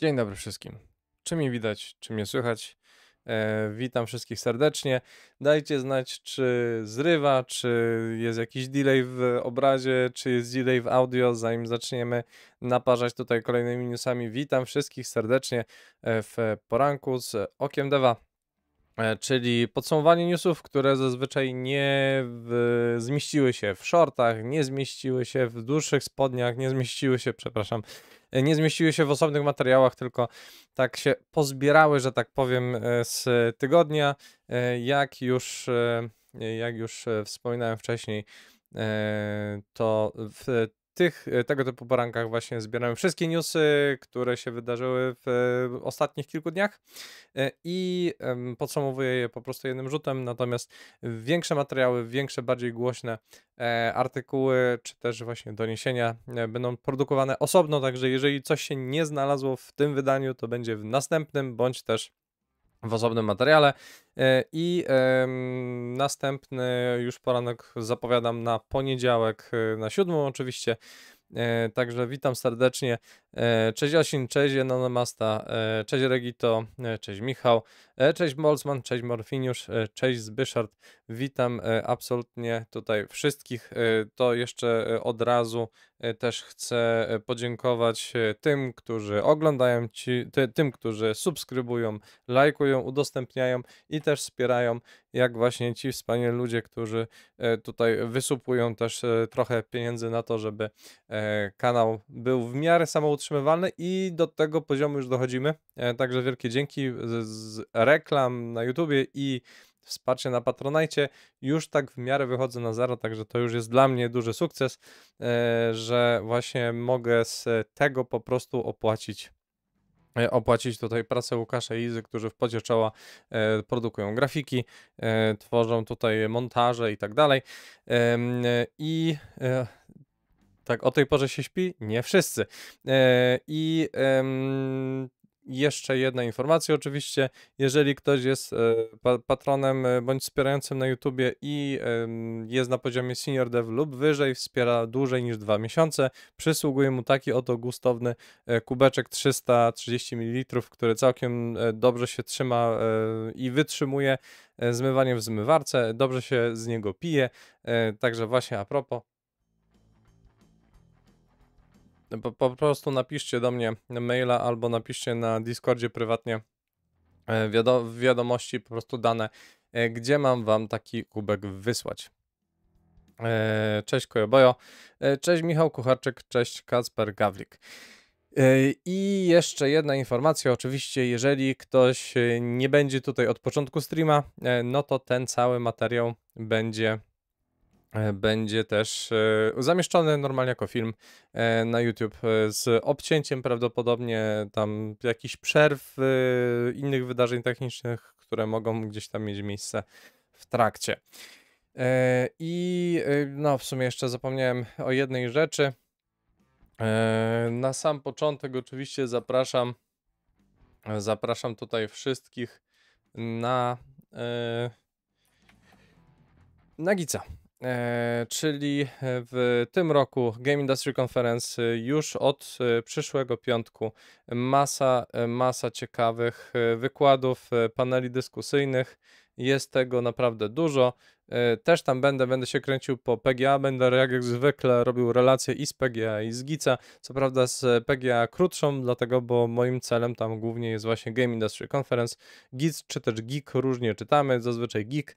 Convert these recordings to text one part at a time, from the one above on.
Dzień dobry wszystkim. Czy mi widać, czy mnie słychać? E, witam wszystkich serdecznie. Dajcie znać, czy zrywa, czy jest jakiś delay w obrazie, czy jest delay w audio, zanim zaczniemy naparzać tutaj kolejnymi newsami. Witam wszystkich serdecznie e, w poranku z Okiem Deva, e, czyli podsumowanie newsów, które zazwyczaj nie w, zmieściły się w shortach, nie zmieściły się w dłuższych spodniach, nie zmieściły się, przepraszam, E, nie zmieściły się w osobnych materiałach, tylko tak się pozbierały, że tak powiem, e, z tygodnia. E, jak już, jak już wspominałem wcześniej, to w tych, e, tego typu porankach właśnie zbieram wszystkie newsy, które się wydarzyły w e, ostatnich kilku dniach e, i podsumowuję je po prostu jednym rzutem, natomiast większe materiały, większe, bardziej głośne artykuły, czy też właśnie doniesienia będą produkowane osobno, także jeżeli coś się nie znalazło w tym wydaniu, to będzie w następnym, bądź też w osobnym materiale. E, I następny już poranek zapowiadam na poniedziałek, e, na siódmą oczywiście. E, także witam serdecznie. Cześć Jasin, cześć Anonymasta, cześć Regito, cześć Michał, cześć Molsman cześć Morfiniusz, cześć Zbyszard. Witam absolutnie tutaj wszystkich. To jeszcze od razu E, też chcę e, podziękować e, tym, którzy oglądają, ci, ty, tym, którzy subskrybują, lajkują, udostępniają i też wspierają, jak właśnie ci wspaniali ludzie, którzy tutaj wysupują też trochę pieniędzy na to, żeby kanał był w miarę samoutrzymywalny i do tego poziomu już dochodzimy. Także wielkie dzięki z, z reklam na YouTubie i wsparcie na Patronajcie. Już tak w miarę wychodzę na zero, także to już jest dla mnie duży sukces, e, że właśnie mogę z tego po prostu opłacić e, opłacić tutaj pracę Łukasza i Izy, którzy w podzie czoła e, produkują grafiki, tworzą tutaj montaże i tak dalej. I tak o tej porze się śpi? Nie wszyscy. I jeszcze jedna informacja oczywiście, jeżeli ktoś jest e, patronem e, bądź wspierającym na YouTubie i jest na poziomie senior dev lub wyżej, wspiera dłużej niż dwa miesiące, przysługuje mu taki oto gustowny e, kubeczek 330 ml, który całkiem dobrze się trzyma i wytrzymuje zmywanie w zmywarce, dobrze się z niego pije, także właśnie a propos, po, po prostu napiszcie do mnie maila albo napiszcie na Discordzie prywatnie e, wiado wiadomości, po prostu dane, e, gdzie mam wam taki kubek wysłać. E, cześć Kojobojo, cześć Michał Kucharczyk, cześć Kacper Gawlik. I jeszcze jedna informacja, oczywiście, jeżeli ktoś nie będzie tutaj od początku streama, no to ten cały materiał będzie E, będzie też e, zamieszczony normalnie jako film e, na YouTube z obcięciem prawdopodobnie tam jakichś przerw, innych wydarzeń technicznych, które mogą gdzieś tam mieć miejsce w trakcie. I no, w sumie jeszcze zapomniałem o jednej rzeczy. Na sam początek oczywiście zapraszam zapraszam tutaj wszystkich na na Gica. E, czyli e, w tym roku Game Industry Conference e, już od przyszłego piątku masa, masa ciekawych wykładów, paneli dyskusyjnych. Jest tego naprawdę dużo. Też tam będę, będę się kręcił po PGA, będę jak zwykle robił relacje i z PGA i z Gica. Co prawda z PGA krótszą, dlatego, bo moim celem tam głównie jest właśnie Game Industry Conference. Gic czy też Geek, różnie czytamy, zazwyczaj Geek.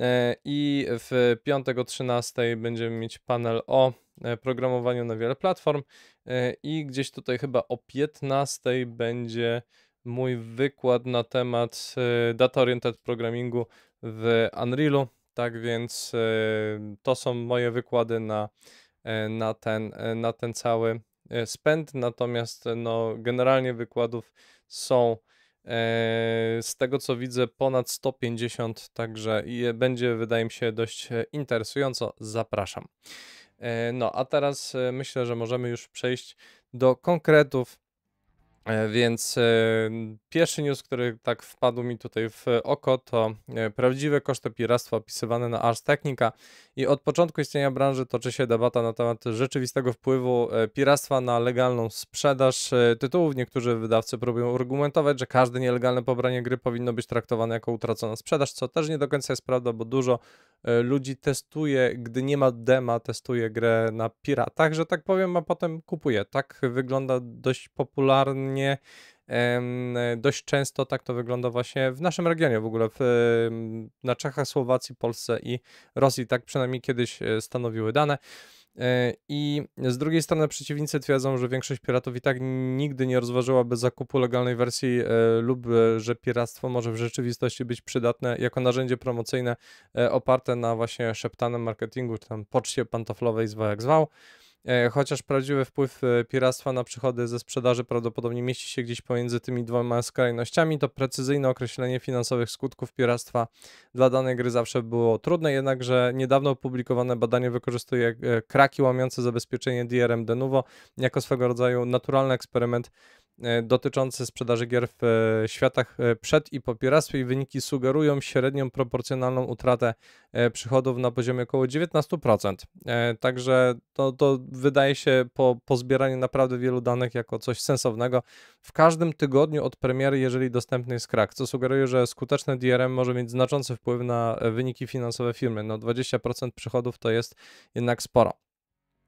E, I w piątek o 13 będziemy mieć panel o e, programowaniu na wiele platform. E, I gdzieś tutaj chyba o 15 będzie mój wykład na temat data oriented programmingu w Unrealu. Tak więc to są moje wykłady na, na, ten, na ten cały spęd. Natomiast no, generalnie wykładów są E, z tego co widzę, ponad 150, także będzie, wydaje mi się, dość e, interesująco. Zapraszam. E, no, a teraz myślę, że możemy już przejść do konkretów E, więc e, pierwszy news, który tak wpadł mi tutaj w e, oko, to prawdziwe koszty piractwa opisywane na Ars Technica i od początku istnienia branży toczy się debata na temat rzeczywistego wpływu piractwa na legalną sprzedaż tytułów. Niektórzy wydawcy próbują argumentować, że każde nielegalne pobranie gry powinno być traktowane jako utracona sprzedaż, co też nie do końca jest prawda, bo dużo ludzi testuje, gdy nie ma dema, testuje grę na piratach, że tak powiem, a potem kupuje. Tak wygląda dość popularnie mnie dość często tak to wygląda właśnie w naszym regionie w ogóle, w, na Czechach, Słowacji, Polsce i Rosji, tak przynajmniej kiedyś e, stanowiły dane. E, I z drugiej strony przeciwnicy twierdzą, że większość piratów i tak nigdy nie rozważyłaby zakupu legalnej wersji e, lub że piractwo może w rzeczywistości być przydatne jako narzędzie promocyjne oparte na właśnie szeptanym marketingu czy tam poczcie pantoflowej, zwał jak zwał. E, chociaż prawdziwy wpływ e, piractwa na przychody ze sprzedaży prawdopodobnie mieści się gdzieś pomiędzy tymi dwoma skrajnościami, to precyzyjne określenie finansowych skutków piractwa dla danej gry zawsze było trudne, jednakże niedawno opublikowane badanie wykorzystuje e, kraki łamiące zabezpieczenie DRM de novo jako swego rodzaju naturalny eksperyment E, dotyczące sprzedaży gier w e, światach e, przed i po piractwie i wyniki sugerują średnią proporcjonalną utratę przychodów na poziomie około 19%. Także to, to wydaje się po, po zbieraniu naprawdę wielu danych jako coś sensownego w każdym tygodniu od premiery, jeżeli dostępny jest krak, co sugeruje, że skuteczne DRM może mieć znaczący wpływ na wyniki finansowe firmy. No 20% przychodów to jest jednak sporo.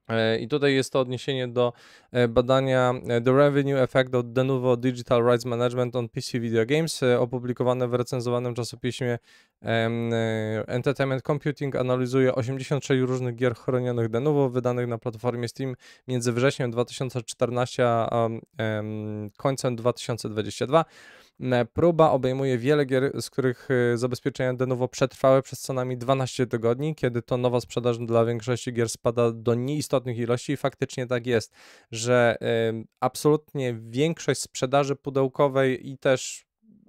E, I tutaj jest to odniesienie do e, badania e, The Revenue Effect of Denuvo Digital Rights Management on PC Video Games, opublikowane w recenzowanym czasopiśmie Entertainment Computing, analizuje 86 różnych gier chronionych Denuvo wydanych na platformie Steam między wrześniem 2014 a końcem 2022. E, próba obejmuje wiele gier, z których e, zabezpieczenia denowo przetrwały przez co najmniej 12 tygodni, kiedy to nowa sprzedaż dla większości gier spada do nieistotnych ilości i faktycznie tak jest, że absolutnie większość sprzedaży pudełkowej i też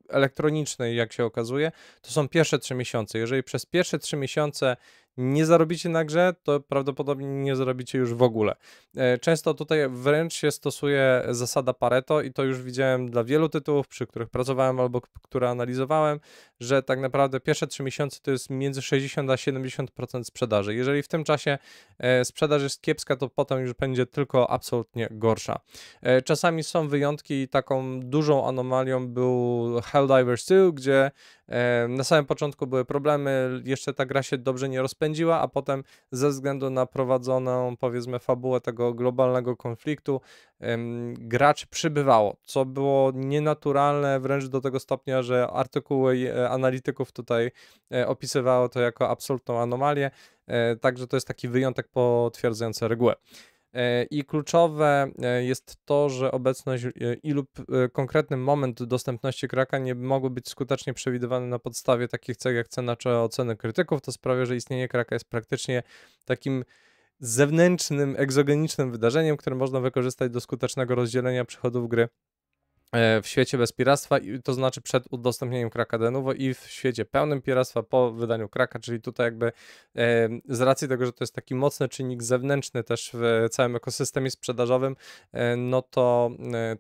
elektronicznej, jak się okazuje, to są pierwsze 3 miesiące. Jeżeli przez pierwsze 3 miesiące nie zarobicie na grze, to prawdopodobnie nie zarobicie już w ogóle. E, często tutaj wręcz się stosuje zasada Pareto i to już widziałem dla wielu tytułów, przy których pracowałem albo które analizowałem, że tak naprawdę pierwsze 3 miesiące to jest między 60 a 70% sprzedaży. Jeżeli w tym czasie e, sprzedaż jest kiepska, to potem już będzie tylko absolutnie gorsza. E, czasami są wyjątki i taką dużą anomalią był Helldivers 2, gdzie na samym początku były problemy, jeszcze ta gra się dobrze nie rozpędziła, a potem ze względu na prowadzoną, powiedzmy, fabułę tego globalnego konfliktu, graczy przybywało, co było nienaturalne wręcz do tego stopnia, że artykuły e, analityków tutaj e, opisywało to jako absolutną anomalię. E, także to jest taki wyjątek potwierdzający regułę. E, I kluczowe e, jest to, że obecność e, i lub konkretny moment dostępności kraka nie mogły być skutecznie przewidywane na podstawie takich cech jak cena czy oceny krytyków. To sprawia, że istnienie kraka jest praktycznie takim zewnętrznym, egzogenicznym wydarzeniem, które można wykorzystać do skutecznego rozdzielenia przychodów gry E, w świecie bez piractwa, to znaczy przed udostępnieniem Kraka Denuvo i w świecie pełnym piractwa po wydaniu Kraka, czyli tutaj jakby e, z racji tego, że to jest taki mocny czynnik zewnętrzny też w całym ekosystemie sprzedażowym, e, no to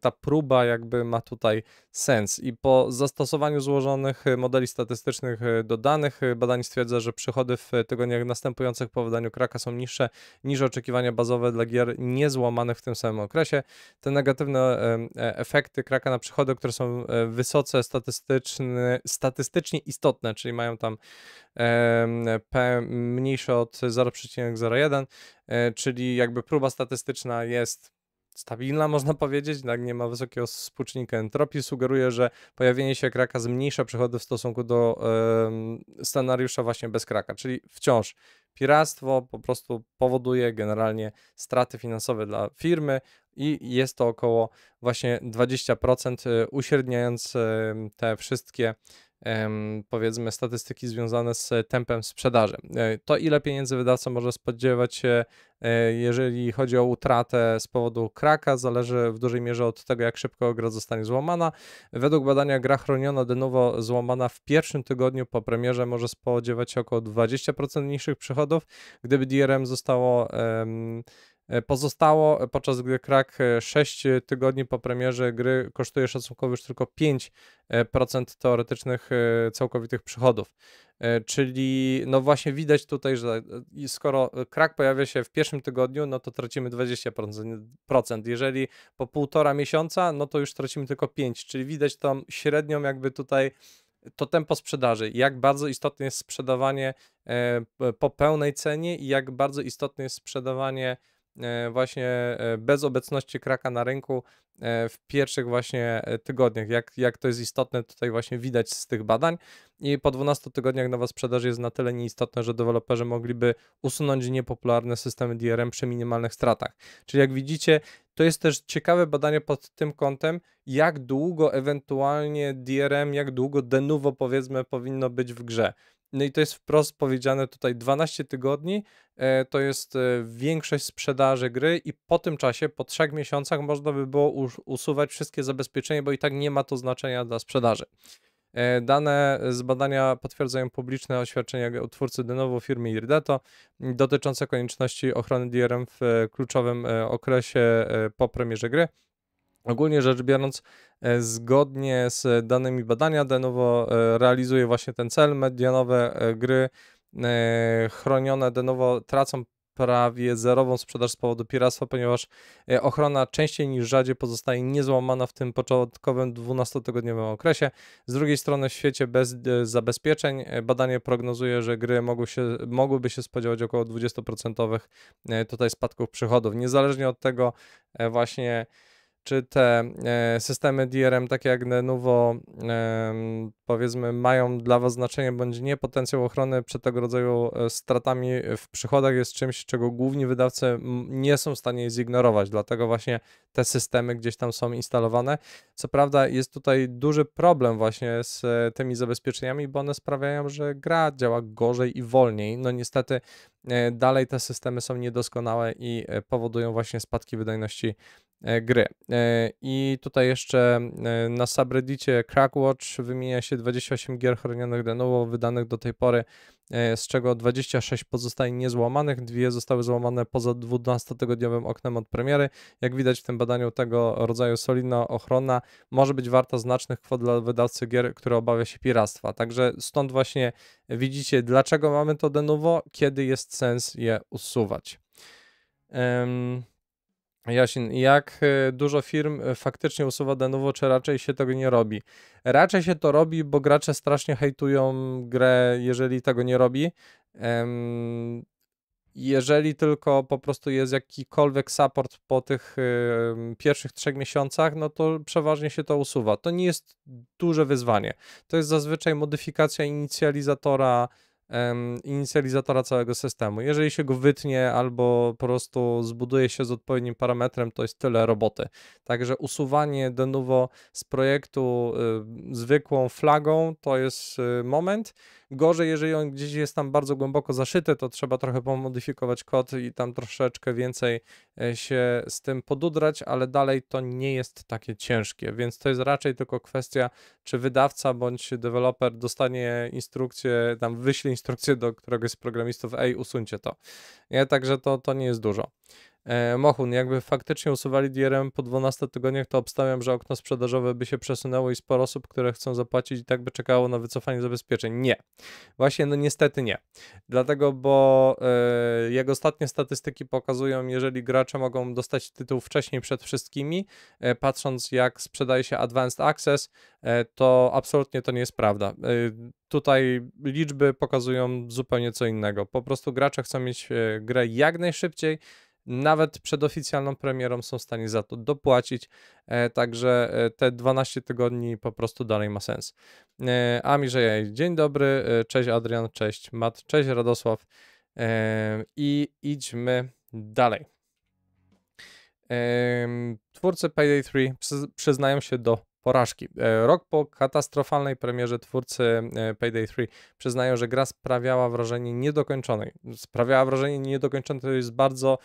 ta próba jakby ma tutaj sens i po zastosowaniu złożonych modeli statystycznych do danych badań stwierdza, że przychody w tygodniach następujących po wydaniu Kraka są niższe niż oczekiwania bazowe dla gier niezłamanych w tym samym okresie. Te negatywne efekty Kraka ataka na przychody, które są e, wysoce statystyczne, statystycznie istotne, czyli mają tam P mniejsze od 0,01, e, czyli jakby próba statystyczna jest stabilna, można powiedzieć, tak, nie ma wysokiego współczynnika entropii, sugeruje, że pojawienie się kraka zmniejsza przychody w stosunku do scenariusza właśnie bez kraka, czyli wciąż Piractwo po prostu powoduje generalnie straty finansowe dla firmy i jest to około właśnie 20%, y, uśredniając te wszystkie powiedzmy statystyki związane z tempem sprzedaży. E, to ile pieniędzy wydawca może spodziewać się, e, jeżeli chodzi o utratę z powodu kraka, zależy w dużej mierze od tego, jak szybko gra zostanie złamana. Według badania gra chroniona de novo złamana w pierwszym tygodniu po premierze może spodziewać się około 20% niższych przychodów, gdyby DRM zostało... Um, E, pozostało, e, podczas gdy krak 6 e, tygodni po premierze gry kosztuje szacunkowo już tylko 5% teoretycznych całkowitych przychodów. Czyli no właśnie widać tutaj, że skoro krak pojawia się w pierwszym tygodniu, no to tracimy 20%. Jeżeli po półtora miesiąca, no to już tracimy tylko 5%, czyli widać tam średnią jakby tutaj to tempo sprzedaży, jak bardzo istotne jest sprzedawanie po pełnej cenie i jak bardzo istotne jest sprzedawanie E, właśnie e, bez obecności kraka na rynku e, w pierwszych właśnie tygodniach. Jak, jak to jest istotne, tutaj właśnie widać z tych badań. I po 12 tygodniach nowa sprzedaż jest na tyle nieistotna, że deweloperzy mogliby usunąć niepopularne systemy DRM przy minimalnych stratach. Czyli jak widzicie, to jest też ciekawe badanie pod tym kątem, jak długo ewentualnie DRM, jak długo de novo powiedzmy powinno być w grze. No i to jest wprost powiedziane tutaj 12 tygodni e, to jest e, większość sprzedaży gry i po tym czasie, po trzech miesiącach można by było usuwać wszystkie zabezpieczenia, bo i tak nie ma to znaczenia dla sprzedaży. E, dane z badania potwierdzają publiczne oświadczenia utwórcy Denovo firmy Irdeto dotyczące konieczności ochrony DRM w kluczowym okresie po premierze gry. Ogólnie rzecz biorąc, e, zgodnie z danymi badania, Denovo e, realizuje właśnie ten cel. Medianowe e, gry chronione Denovo tracą prawie zerową sprzedaż z powodu piractwa, ponieważ ochrona częściej niż rzadziej pozostaje niezłamana w tym początkowym 12-tygodniowym okresie. Z drugiej strony w świecie bez zabezpieczeń badanie prognozuje, że gry mogły się, mogłyby się spodziewać około 20% tutaj spadków przychodów. Niezależnie od tego właśnie czy te e, systemy DRM, takie jak Lenovo, powiedzmy, mają dla Was znaczenie bądź nie, potencjał ochrony przed tego rodzaju e, stratami w przychodach jest czymś, czego główni wydawcy nie są w stanie zignorować, dlatego właśnie te systemy gdzieś tam są instalowane. Co prawda jest tutaj duży problem właśnie z e, tymi zabezpieczeniami, bo one sprawiają, że gra działa gorzej i wolniej. No niestety dalej te systemy są niedoskonałe i powodują właśnie spadki wydajności E, gry. E, I tutaj jeszcze e, na subreddicie Crackwatch wymienia się 28 gier chronionych de novo wydanych do tej pory, z czego 26 pozostaje niezłamanych, dwie zostały złamane poza 12-tygodniowym oknem od premiery. Jak widać w tym badaniu tego rodzaju solidna ochrona może być warta znacznych kwot dla wydawcy gier, który obawia się piractwa. Także stąd właśnie widzicie, dlaczego mamy to de novo, kiedy jest sens je usuwać. Um, Jasin, jak e, dużo firm e, faktycznie usuwa denowo, czy raczej się tego nie robi? Raczej się to robi, bo gracze strasznie hejtują grę, jeżeli tego nie robi. Jeżeli tylko po prostu jest jakikolwiek support po tych e, pierwszych trzech miesiącach, no to przeważnie się to usuwa. To nie jest duże wyzwanie. To jest zazwyczaj modyfikacja inicjalizatora inicjalizatora całego systemu. Jeżeli się go wytnie albo po prostu zbuduje się z odpowiednim parametrem, to jest tyle roboty. Także usuwanie de novo z projektu y, zwykłą flagą to jest y, moment. Gorzej, jeżeli on gdzieś jest tam bardzo głęboko zaszyty, to trzeba trochę pomodyfikować kod i tam troszeczkę więcej e, się z tym podudrać, ale dalej to nie jest takie ciężkie, więc to jest raczej tylko kwestia, czy wydawca bądź deweloper dostanie instrukcję, tam wyśle instrukcję do któregoś z programistów, ej, usuńcie to. Nie? Także to, to nie jest dużo. E, Mohun, jakby faktycznie usuwali DRM po 12 tygodniach, to obstawiam, że okno sprzedażowe by się przesunęło i sporo osób, które chcą zapłacić i tak by czekało na wycofanie zabezpieczeń. Nie. Właśnie, no niestety nie. Dlatego, bo yy, e, jego ostatnie statystyki pokazują, jeżeli gracze mogą dostać tytuł wcześniej przed wszystkimi, e, patrząc jak sprzedaje się Advanced Access, to absolutnie to nie jest prawda. Tutaj liczby pokazują zupełnie co innego. Po prostu gracze chcą mieć grę jak najszybciej, nawet przed oficjalną premierą są w stanie za to dopłacić, e, także e, te 12 tygodni po prostu dalej ma sens. E, A Mirzej, dzień dobry, cześć Adrian, cześć Mat, cześć Radosław i idźmy dalej. Twórcy Payday 3 przyznają się do porażki. Rok po katastrofalnej premierze twórcy Payday 3 przyznają, że gra sprawiała wrażenie niedokończonej. Sprawiała wrażenie niedokończonej to jest bardzo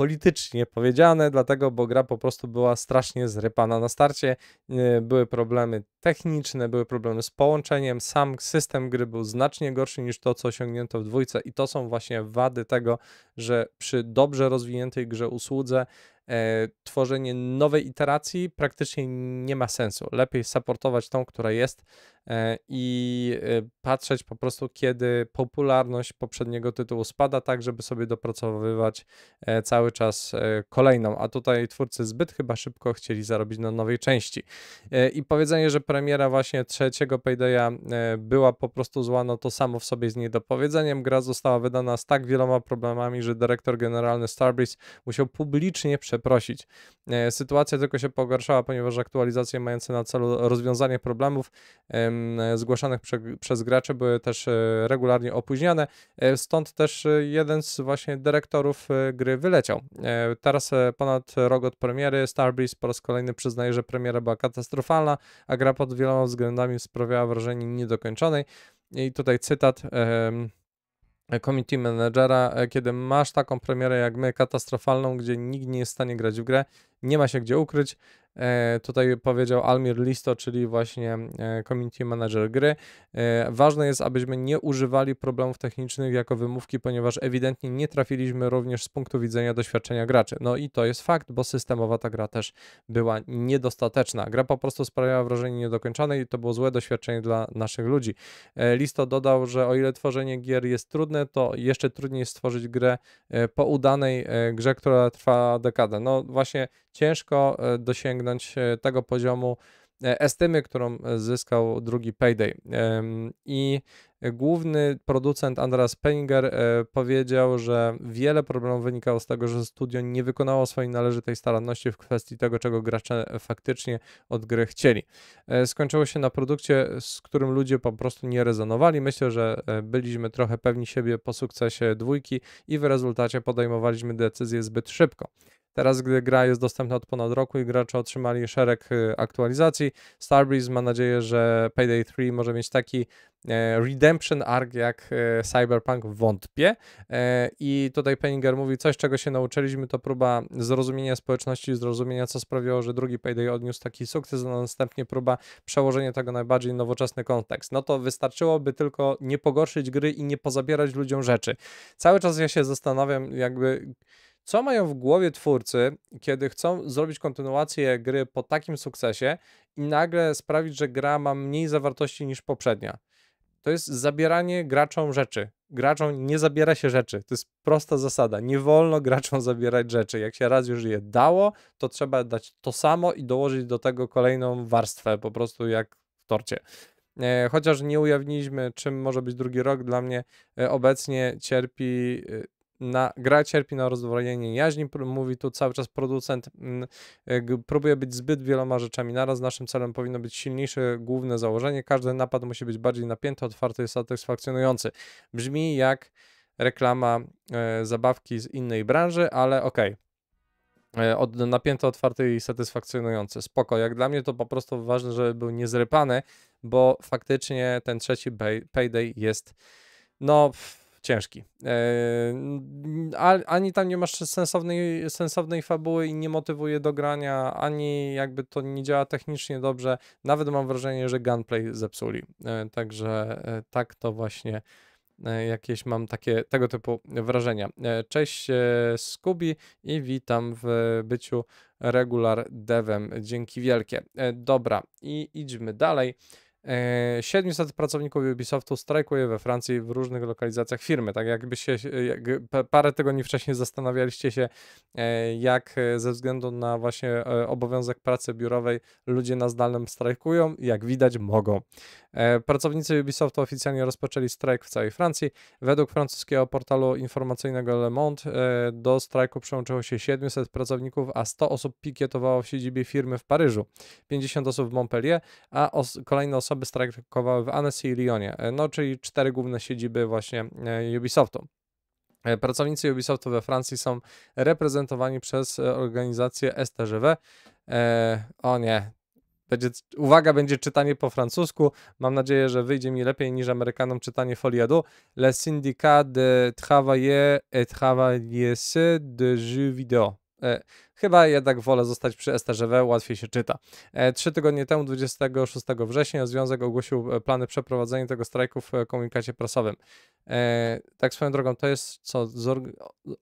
politycznie powiedziane, dlatego, bo gra po prostu była strasznie zrypana na starcie. E, były problemy techniczne, były problemy z połączeniem, sam system gry był znacznie gorszy niż to, co osiągnięto w dwójce i to są właśnie wady tego, że przy dobrze rozwiniętej grze usłudze e, tworzenie nowej iteracji praktycznie nie ma sensu. Lepiej supportować tą, która jest, E, i e, patrzeć po prostu, kiedy popularność poprzedniego tytułu spada, tak żeby sobie dopracowywać e, cały czas kolejną. A tutaj twórcy zbyt chyba szybko chcieli zarobić na nowej części. I powiedzenie, że premiera właśnie trzeciego Paydaya była po prostu zła, no to samo w sobie z niedopowiedzeniem. Gra została wydana z tak wieloma problemami, że dyrektor generalny Starbreeze musiał publicznie przeprosić. Sytuacja tylko się pogarszała, ponieważ aktualizacje mające na celu rozwiązanie problemów E, zgłaszanych prze, przez graczy były też e, regularnie opóźniane, e, stąd też jeden z właśnie dyrektorów gry wyleciał. Teraz ponad rok od premiery Starbreeze po raz kolejny przyznaje, że premiera była katastrofalna, a gra pod wieloma względami sprawiała wrażenie niedokończonej. I tutaj cytat community managera, kiedy masz taką premierę jak my, katastrofalną, gdzie nikt nie jest w stanie grać w grę, nie ma się gdzie ukryć. E, tutaj powiedział Almir Listo, czyli właśnie e, community manager gry. E, ważne jest, abyśmy nie używali problemów technicznych jako wymówki, ponieważ ewidentnie nie trafiliśmy również z punktu widzenia doświadczenia graczy. No i to jest fakt, bo systemowa ta gra też była niedostateczna. Gra po prostu sprawiała wrażenie niedokończonej i to było złe doświadczenie dla naszych ludzi. Listo dodał, że o ile tworzenie gier jest trudne, to jeszcze trudniej stworzyć grę po udanej grze, która trwa dekadę. No właśnie ciężko e, dosięgnąć e, tego poziomu e, estymy, którą zyskał drugi Payday. I główny producent Andreas Penninger powiedział, że wiele problemów wynikało z tego, że studio nie wykonało swojej należytej staranności w kwestii tego, czego gracze faktycznie od gry chcieli. Skończyło się na produkcie, z którym ludzie po prostu nie rezonowali. Myślę, że byliśmy trochę pewni siebie po sukcesie dwójki i w rezultacie podejmowaliśmy decyzje zbyt szybko. Teraz, gdy gra jest dostępna od ponad roku i gracze otrzymali szereg y, aktualizacji, Starbreeze ma nadzieję, że Payday 3 może mieć taki e, redemption arc jak e, Cyberpunk wątpię. E, I tutaj Penninger mówi, coś czego się nauczyliśmy to próba zrozumienia społeczności, zrozumienia co sprawiło, że drugi Payday odniósł taki sukces, a następnie próba przełożenia tego na bardziej nowoczesny kontekst. No to wystarczyłoby tylko nie pogorszyć gry i nie pozabierać ludziom rzeczy. Cały czas ja się zastanawiam jakby co mają w głowie twórcy, kiedy chcą zrobić kontynuację gry po takim sukcesie i nagle sprawić, że gra ma mniej zawartości niż poprzednia? To jest zabieranie graczom rzeczy. Graczom nie zabiera się rzeczy. To jest prosta zasada. Nie wolno graczom zabierać rzeczy. Jak się raz już je dało, to trzeba dać to samo i dołożyć do tego kolejną warstwę, po prostu jak w torcie. E, chociaż nie ujawniliśmy, czym może być drugi rok, dla mnie e, obecnie cierpi e, na, gra cierpi na rozdwojenie jaźni, mówi tu cały czas producent, mm, e, próbuje być zbyt wieloma rzeczami naraz, naszym celem powinno być silniejsze główne założenie, każdy napad musi być bardziej napięty, otwarty i satysfakcjonujący. Brzmi jak reklama e, zabawki z innej branży, ale okej. Okay. E, od, napięty, otwarty i satysfakcjonujący. Spoko. Jak dla mnie to po prostu ważne, żeby był niezrypany, bo faktycznie ten trzeci payday jest no ciężki. E, ani tam nie masz sensownej, sensownej fabuły i nie motywuje do grania, ani jakby to nie działa technicznie dobrze. Nawet mam wrażenie, że gunplay zepsuli. E, także e, tak to właśnie jakieś mam takie tego typu wrażenia. Cześć Skubi i witam w byciu regular devem. Dzięki wielkie. Dobra, i idźmy dalej. 700 e, pracowników Ubisoftu strajkuje we Francji w różnych lokalizacjach firmy. Tak jakbyście jak parę tygodni wcześniej zastanawialiście się, e, jak e, ze względu na właśnie obowiązek pracy biurowej ludzie na zdalnym strajkują, jak widać mogą. E, pracownicy Ubisoftu oficjalnie rozpoczęli strajk w całej Francji. Według francuskiego portalu informacyjnego Le Monde e, do strajku przyłączyło się 700 pracowników, a 100 osób pikietowało w siedzibie firmy w Paryżu, 50 osób w Montpellier, a os kolejne osoby strajkowały w Annecy i Lyonie, e, no czyli cztery główne siedziby właśnie Ubisoftu. Pracownicy Ubisoftu we Francji są reprezentowani przez organizację STGW. E, o nie, będzie, uwaga, będzie czytanie po francusku. Mam nadzieję, że wyjdzie mi lepiej niż Amerykanom czytanie foliadu. Le syndicat de travailleurs et travailleuses de jeux vidéo. E, chyba jednak wolę zostać przy we, łatwiej się czyta. E, trzy tygodnie temu, 26 września, Związek ogłosił e, plany przeprowadzenia tego strajku w e, komunikacie prasowym. E, tak swoją drogą, to jest co?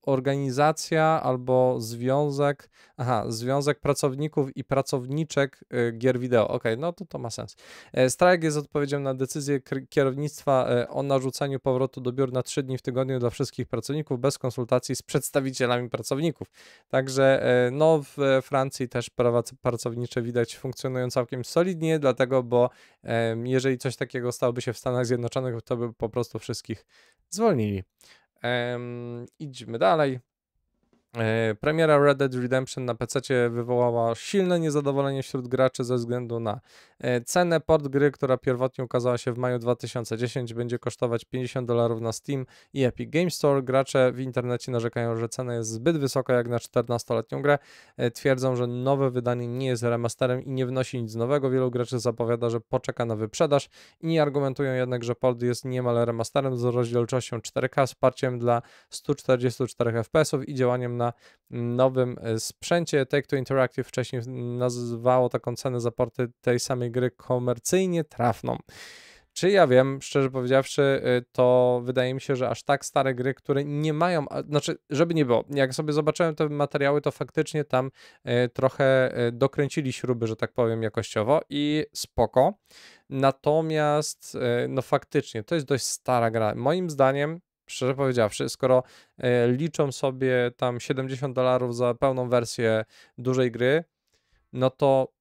organizacja albo związek, aha, związek pracowników i pracowniczek y, gier wideo. Okej, okay, no to to ma sens. E, strajk jest odpowiedzią na decyzję kierownictwa e, o narzuceniu powrotu do biur na 3 dni w tygodniu dla wszystkich pracowników bez konsultacji z przedstawicielami pracowników. Także no w Francji też prawa pracownicze widać funkcjonują całkiem solidnie, dlatego bo jeżeli coś takiego stałoby się w Stanach Zjednoczonych, to by po prostu wszystkich zwolnili. Um, idźmy dalej. E, premiera Red Dead Redemption na PC wywołała silne niezadowolenie wśród graczy ze względu na e, cenę. Port gry, która pierwotnie ukazała się w maju 2010, będzie kosztować 50 dolarów na Steam i Epic Game Store. Gracze w internecie narzekają, że cena jest zbyt wysoka jak na 14-letnią grę. E, twierdzą, że nowe wydanie nie jest remasterem i nie wnosi nic nowego. Wielu graczy zapowiada, że poczeka na wyprzedaż. nie argumentują jednak, że port jest niemal remasterem z rozdzielczością 4K, wsparciem dla 144 FPS i działaniem na nowym e, sprzęcie. Take-Two Interactive wcześniej nazywało taką cenę za porty tej samej gry komercyjnie trafną. Czy ja wiem, szczerze powiedziawszy, e, to wydaje mi się, że aż tak stare gry, które nie mają, znaczy, żeby nie było, jak sobie zobaczyłem te materiały, to faktycznie tam e, trochę dokręcili śruby, że tak powiem, jakościowo i spoko. Natomiast, no faktycznie, to jest dość stara gra. Moim zdaniem, szczerze powiedziawszy, skoro e, liczą sobie tam 70 dolarów za pełną wersję dużej gry, no to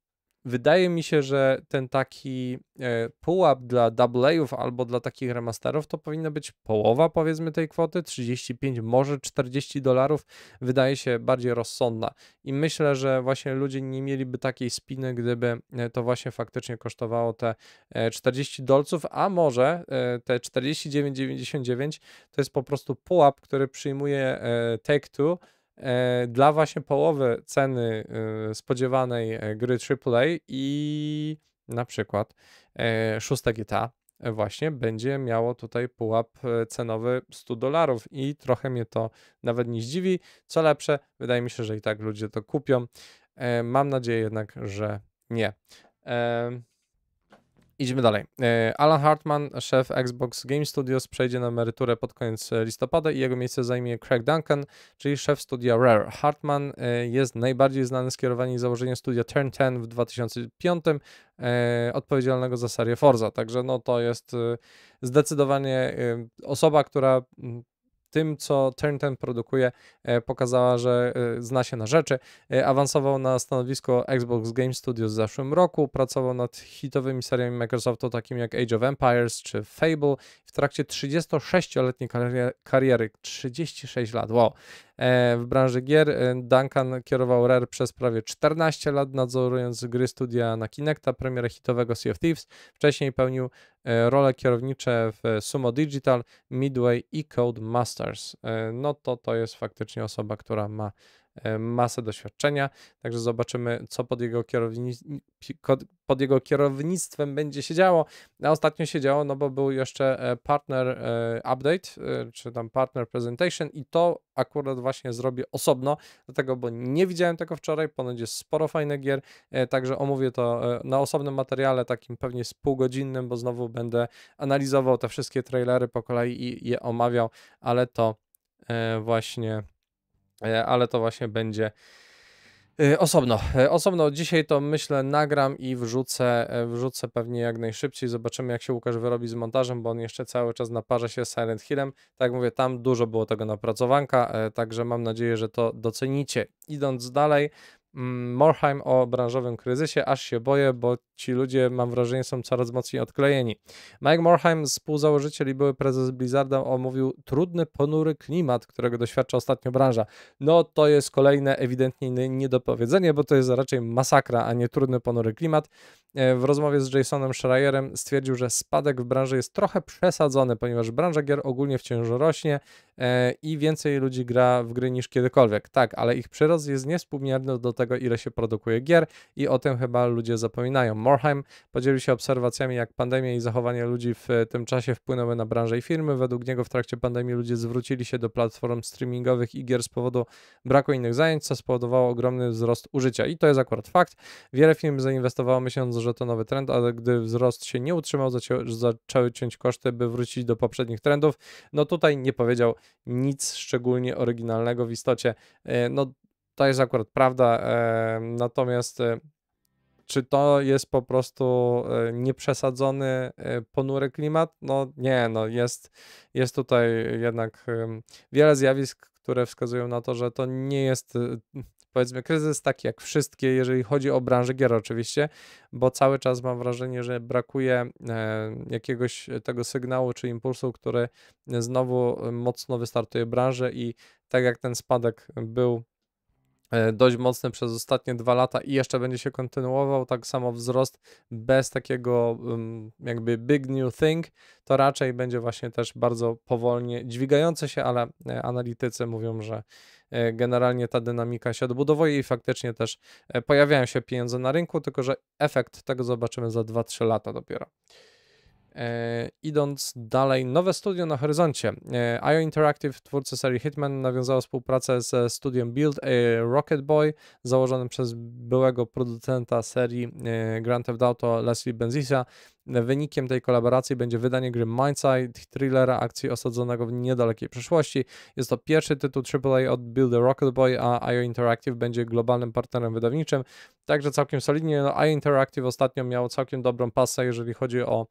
wydaje mi się, że ten taki e, pułap dla double'ów albo dla takich remasterów to powinna być połowa powiedzmy tej kwoty, 35, może 40 dolarów wydaje się bardziej rozsądna i myślę, że właśnie ludzie nie mieliby takiej spiny, gdyby e, to właśnie faktycznie kosztowało te 40 e, dolców, a może te 49,99 to jest po prostu pułap, który przyjmuje Take-Two E, dla właśnie połowy ceny e, spodziewanej e, gry AAA i na przykład szósta GTA właśnie będzie miało tutaj pułap cenowy 100 dolarów i trochę mnie to nawet nie zdziwi. Co lepsze, wydaje mi się, że i tak ludzie to kupią. Mam nadzieję jednak, że nie. Idziemy dalej. E, Alan Hartman, szef Xbox Game Studios, przejdzie na emeryturę pod koniec e, listopada i jego miejsce zajmie Craig Duncan, czyli szef studia Rare. Hartman e, jest najbardziej znany z kierowania i założenia studia Turn 10 w 2005, odpowiedzialnego za serię Forza. Także no to jest zdecydowanie osoba, która tym, co Turn 10 produkuje, e, pokazała, że e, zna się na rzeczy. E, awansował na stanowisko Xbox Game Studios w zeszłym roku, pracował nad hitowymi seriami Microsoftu, takimi jak Age of Empires czy Fable trakcie 36-letniej kariery, 36 lat, wow, e, w branży gier. E, Duncan kierował Rare przez prawie 14 lat, nadzorując gry studia na Kinecta, premierę hitowego Sea of Thieves. Wcześniej pełnił e, role kierownicze w Sumo Digital, Midway i Code Masters. No to to jest faktycznie osoba, która ma E, masę doświadczenia, także zobaczymy, co pod jego, pod jego kierownictwem będzie się działo. A ostatnio się działo, no bo był jeszcze e, partner e, update, czy tam partner presentation i to akurat właśnie zrobię osobno, dlatego, bo nie widziałem tego wczoraj, ponoć jest sporo fajnych gier, także omówię to na osobnym materiale, takim pewnie z półgodzinnym, bo znowu będę analizował te wszystkie trailery po kolei i je omawiał, ale to właśnie E, ale to właśnie będzie e, Osobno, e, osobno. Dzisiaj to myślę nagram i wrzucę, wrzucę pewnie jak najszybciej. Zobaczymy jak się Łukasz wyrobi z montażem, bo on jeszcze cały czas naparza się Silent Hillem. Tak mówię, tam dużo było tego napracowanka, także mam nadzieję, że to docenicie. Idąc dalej, mm, Morheim o branżowym kryzysie, aż się boję, bo ci ludzie, mam wrażenie, są coraz mocniej odklejeni. Mike Morheim, współzałożyciel i były prezes Blizzarda, omówił trudny, ponury klimat, którego doświadcza ostatnio branża. No to jest kolejne ewidentnie niedopowiedzenie, bo to jest raczej masakra, a nie trudny, ponury klimat. E, w rozmowie z Jasonem Schreierem stwierdził, że spadek w branży jest trochę przesadzony, ponieważ branża gier ogólnie wciąż rośnie e, i więcej ludzi gra w gry niż kiedykolwiek. Tak, ale ich przyrost jest niespółmierny do tego, ile się produkuje gier i o tym chyba ludzie zapominają. Morheim podzielił się obserwacjami, jak pandemia i zachowanie ludzi w e, tym czasie wpłynęły na branżę i firmy. Według niego w trakcie pandemii ludzie zwrócili się do platform streamingowych i gier z powodu braku innych zajęć, co spowodowało ogromny wzrost użycia. I to jest akurat fakt. Wiele firm zainwestowało myśląc, że to nowy trend, ale gdy wzrost się nie utrzymał, zaczęły ciąć koszty, by wrócić do poprzednich trendów. No tutaj nie powiedział nic szczególnie oryginalnego w istocie. E, no to jest akurat prawda, e, natomiast czy to jest po prostu e, nieprzesadzony, e, ponury klimat? No nie, no jest, jest tutaj jednak wiele zjawisk, które wskazują na to, że to nie jest e, powiedzmy kryzys taki jak wszystkie, jeżeli chodzi o branżę gier oczywiście, bo cały czas mam wrażenie, że brakuje jakiegoś tego sygnału czy impulsu, który znowu mocno wystartuje branżę i tak jak ten spadek był E, dość mocny przez ostatnie dwa lata i jeszcze będzie się kontynuował, tak samo wzrost bez takiego jakby big new thing, to raczej będzie właśnie też bardzo powolnie dźwigający się, ale e, analitycy mówią, że e, generalnie ta dynamika się odbudowuje i faktycznie też pojawiają się pieniądze na rynku, tylko że efekt tego zobaczymy za 2-3 lata dopiero. E, idąc dalej, nowe studio na horyzoncie. E, IO Interactive, twórcy serii Hitman, nawiązało współpracę ze studiem Build e, Rocket Boy, założonym przez byłego producenta serii Grand Theft Auto Leslie Benzisa. Wynikiem tej kolaboracji będzie wydanie gry Mindside, thrillera akcji osadzonego w niedalekiej przyszłości. Jest to pierwszy tytuł AAA od Build Rocket Boy, a IO Interactive będzie globalnym partnerem wydawniczym. Także całkiem solidnie. No, IO Interactive ostatnio miało całkiem dobrą pasę, jeżeli chodzi o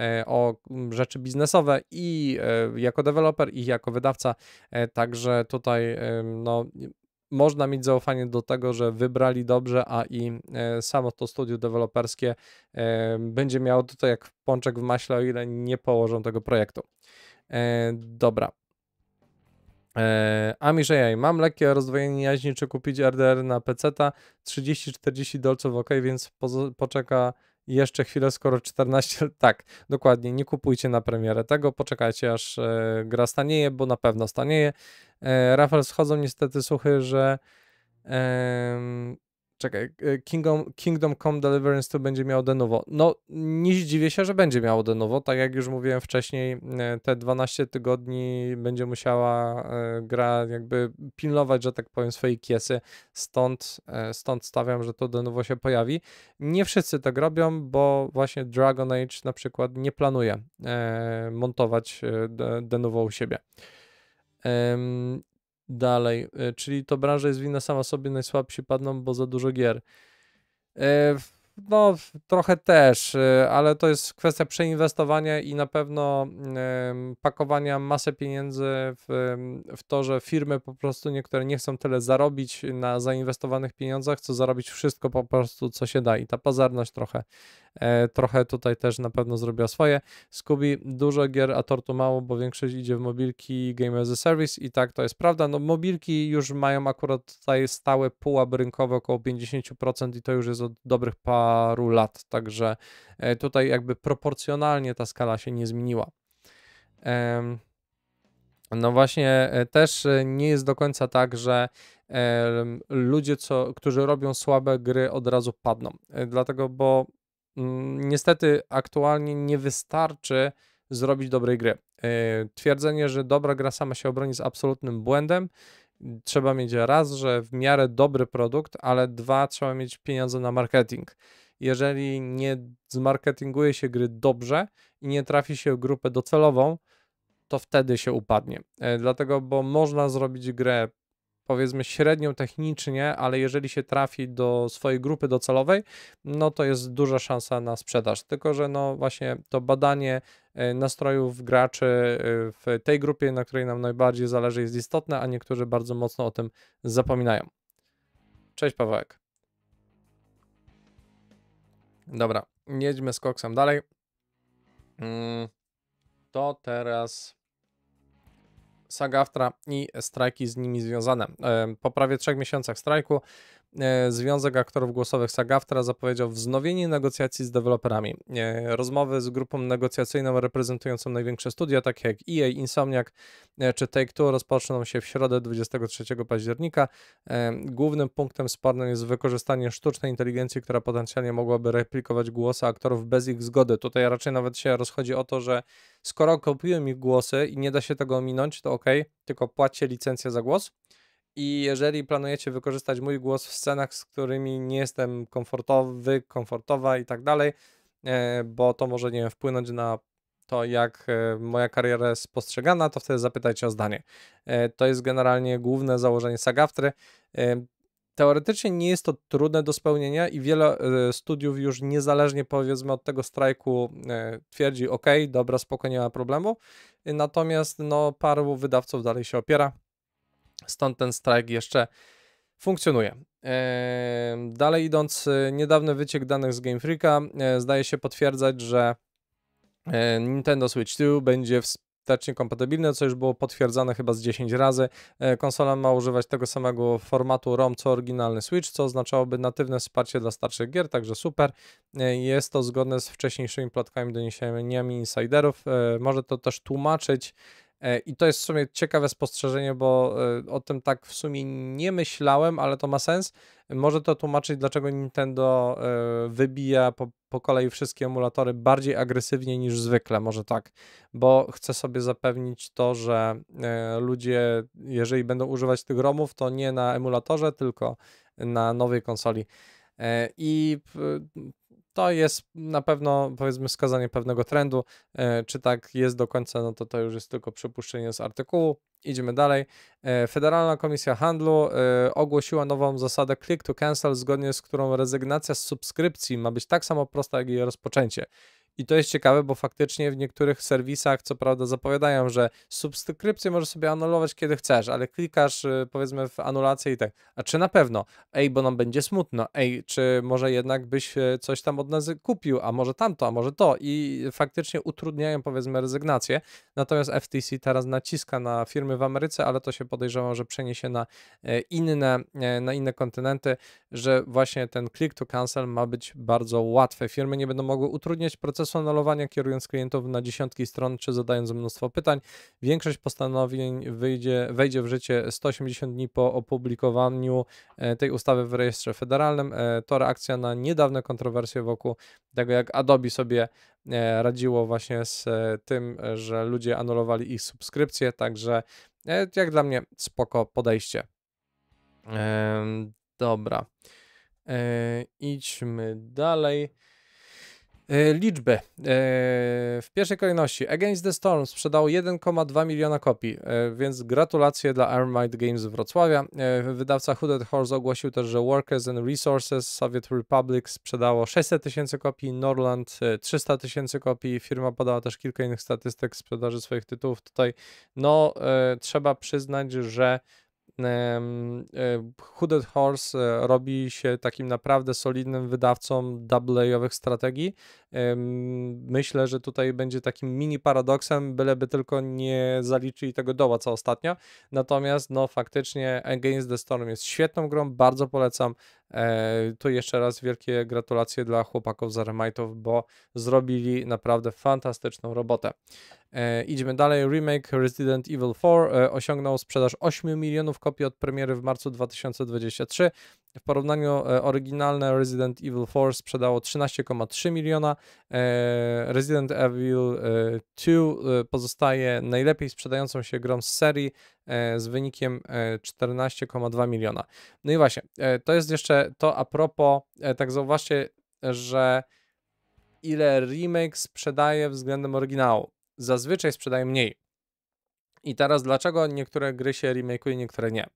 E, o rzeczy biznesowe i e, jako deweloper, i jako wydawca. E, także tutaj no, można mieć zaufanie do tego, że wybrali dobrze, a i samo to studio deweloperskie będzie miało tutaj jak pączek w maśle, o ile nie położą tego projektu. Dobra, Amish AI, mam lekkie rozdwojenie jaźni, czy kupić RDR na PC-ta, 30-40 dolców, ok, więc poczeka jeszcze chwilę, skoro 14, tak, dokładnie, nie kupujcie na premierę tego, poczekajcie aż e, gra stanieje, bo na pewno stanieje. E, Rafał, schodzą niestety słuchy, że czekaj, e, Kingdom, Kingdom Come Deliverance to będzie miało de novo. No, nie zdziwię się, że będzie miało de novo. Tak jak już mówiłem wcześniej, e, te 12 tygodni będzie musiała e, gra jakby pilnować, że tak powiem, swojej kiesy. Stąd, stąd stawiam, że to de novo się pojawi. Nie wszyscy tak robią, bo właśnie Dragon Age na przykład nie planuje montować de novo u siebie dalej. Y, czyli to branża jest winna sama sobie, najsłabsi padną, bo za dużo gier. E, no, trochę też, y, ale to jest kwestia przeinwestowania i na pewno pakowania masę pieniędzy w, w to, że firmy po prostu niektóre nie chcą tyle zarobić na zainwestowanych pieniądzach, co zarobić wszystko po prostu, co się da. I ta pazarność trochę, e, trochę tutaj też na pewno zrobiła swoje. Skubi dużo gier, a tortu mało, bo większość idzie w mobilki Game as a Service i tak to jest prawda. No, mobilki już mają akurat tutaj stałe pułap rynkowy około 50% i to już jest od dobrych par paru lat, także e, tutaj jakby proporcjonalnie ta skala się nie zmieniła. No właśnie, e, też e, nie jest do końca tak, że ludzie, co, którzy robią słabe gry, od razu padną. Dlatego, bo mm, niestety aktualnie nie wystarczy zrobić dobrej gry. Twierdzenie, że dobra gra sama się obroni z absolutnym błędem trzeba mieć raz, że w miarę dobry produkt, ale dwa, trzeba mieć pieniądze na marketing. Jeżeli nie zmarketinguje się gry dobrze i nie trafi się grupę docelową, to wtedy się upadnie. E, dlatego, bo można zrobić grę powiedzmy średnią technicznie, ale jeżeli się trafi do swojej grupy docelowej, no to jest duża szansa na sprzedaż. Tylko, że no właśnie to badanie e, nastrojów graczy e, w tej grupie, na której nam najbardziej zależy, jest istotne, a niektórzy bardzo mocno o tym zapominają. Cześć Pawełek. Dobra, jedźmy z koksem dalej. Mm, to teraz saga i strajki z nimi związane. E, po prawie trzech miesiącach strajku E, Związek Aktorów Głosowych Sagaftra zapowiedział wznowienie negocjacji z deweloperami. E, rozmowy z grupą negocjacyjną reprezentującą największe studia, takie jak EA, Insomniac e, czy Take-Two, rozpoczną się w środę 23 października. Głównym punktem spornym jest wykorzystanie sztucznej inteligencji, która potencjalnie mogłaby replikować głosy aktorów bez ich zgody. Tutaj raczej nawet się rozchodzi o to, że skoro kopiują ich głosy i nie da się tego ominąć, to ok, tylko płaccie licencję za głos i jeżeli planujecie wykorzystać mój głos w scenach, z którymi nie jestem komfortowy, komfortowa i tak dalej, e, bo to może nie wiem, wpłynąć na to, jak e, moja kariera jest postrzegana, to wtedy zapytajcie o zdanie. E, to jest generalnie główne założenie Sagaftry. Teoretycznie nie jest to trudne do spełnienia i wiele studiów już niezależnie powiedzmy od tego strajku twierdzi ok, dobra, spokojnie, nie ma problemu. Natomiast no, paru wydawców dalej się opiera Stąd ten strajk jeszcze funkcjonuje. Dalej idąc, y, niedawny wyciek danych z Game Freaka e, zdaje się potwierdzać, że e, Nintendo Switch 2 będzie wstecznie kompatybilny, co już było potwierdzane chyba z 10 razy. E, konsola ma używać tego samego formatu ROM co oryginalny Switch, co oznaczałoby natywne wsparcie dla starszych gier, także super. Jest to zgodne z wcześniejszymi plotkami, doniesieniami insiderów. Może to też tłumaczyć E, I to jest w sumie ciekawe spostrzeżenie, bo e, o tym tak w sumie nie myślałem, ale to ma sens. Może to tłumaczyć, dlaczego Nintendo e, wybija po, po kolei wszystkie emulatory bardziej agresywnie niż zwykle, może tak, bo chce sobie zapewnić to, że ludzie, jeżeli będą używać tych ROMów, to nie na emulatorze, tylko na nowej konsoli. I to jest na pewno, powiedzmy, wskazanie pewnego trendu. E, czy tak jest do końca, no to to już jest tylko przypuszczenie z artykułu. Idziemy dalej. E, Federalna Komisja Handlu e, ogłosiła nową zasadę click to cancel, zgodnie z którą rezygnacja z subskrypcji ma być tak samo prosta, jak jej rozpoczęcie. I to jest ciekawe, bo faktycznie w niektórych serwisach, co prawda, zapowiadają, że subskrypcję możesz sobie anulować kiedy chcesz, ale klikasz y, powiedzmy w anulację i tak. A czy na pewno? Ej, bo nam będzie smutno. Ej, czy może jednak byś y, coś tam od nas kupił, a może tamto, a może to. I faktycznie utrudniają powiedzmy rezygnację. Natomiast FTC teraz naciska na firmy w Ameryce, ale to się podejrzewam, że przeniesie na e, inne, e, na inne kontynenty, że właśnie ten click to cancel ma być bardzo łatwy. Firmy nie będą mogły utrudniać procesu Anulowania kierując klientów na dziesiątki stron czy zadając mnóstwo pytań. Większość postanowień wyjdzie, wejdzie w życie 180 dni po opublikowaniu e, tej ustawy w rejestrze federalnym. E, to reakcja na niedawne kontrowersje wokół tego, jak Adobe sobie e, radziło właśnie z tym, że ludzie anulowali ich subskrypcje, także jak dla mnie spoko podejście. Dobra. Idźmy dalej. E, liczby. E, w pierwszej kolejności Against the Storm sprzedało 1,2 miliona kopii, e, więc gratulacje dla Armite Games Wrocławia. Wydawca Hooded Horse ogłosił też, że Workers and Resources Soviet Republic sprzedało 600 tysięcy kopii, Norland 300 tysięcy kopii. Firma podała też kilka innych statystyk sprzedaży swoich tytułów. Tutaj no trzeba przyznać, że Mm, e, Hooded Horse e, robi się takim naprawdę solidnym wydawcą double-owych strategii. Myślę, że tutaj będzie takim mini paradoksem, byleby tylko nie zaliczyli tego doła co ostatnio. Natomiast no faktycznie Against the Storm jest świetną grą, bardzo polecam. E, to jeszcze raz wielkie gratulacje dla chłopaków z Armite'ów, bo zrobili naprawdę fantastyczną robotę. E, Idźmy dalej. Remake Resident Evil 4 e, osiągnął sprzedaż 8 milionów kopii od premiery w marcu 2023. W porównaniu e, oryginalne Resident Evil 4 sprzedało 13,3 miliona. E, Resident Evil 2 e, pozostaje najlepiej sprzedającą się grą z serii z wynikiem 14,2 miliona. No i właśnie, to jest jeszcze to a propos, tak zauważcie, że ile remake sprzedaje względem oryginału. Zazwyczaj sprzedaje mniej. I teraz dlaczego niektóre gry się remake'uje, niektóre nie?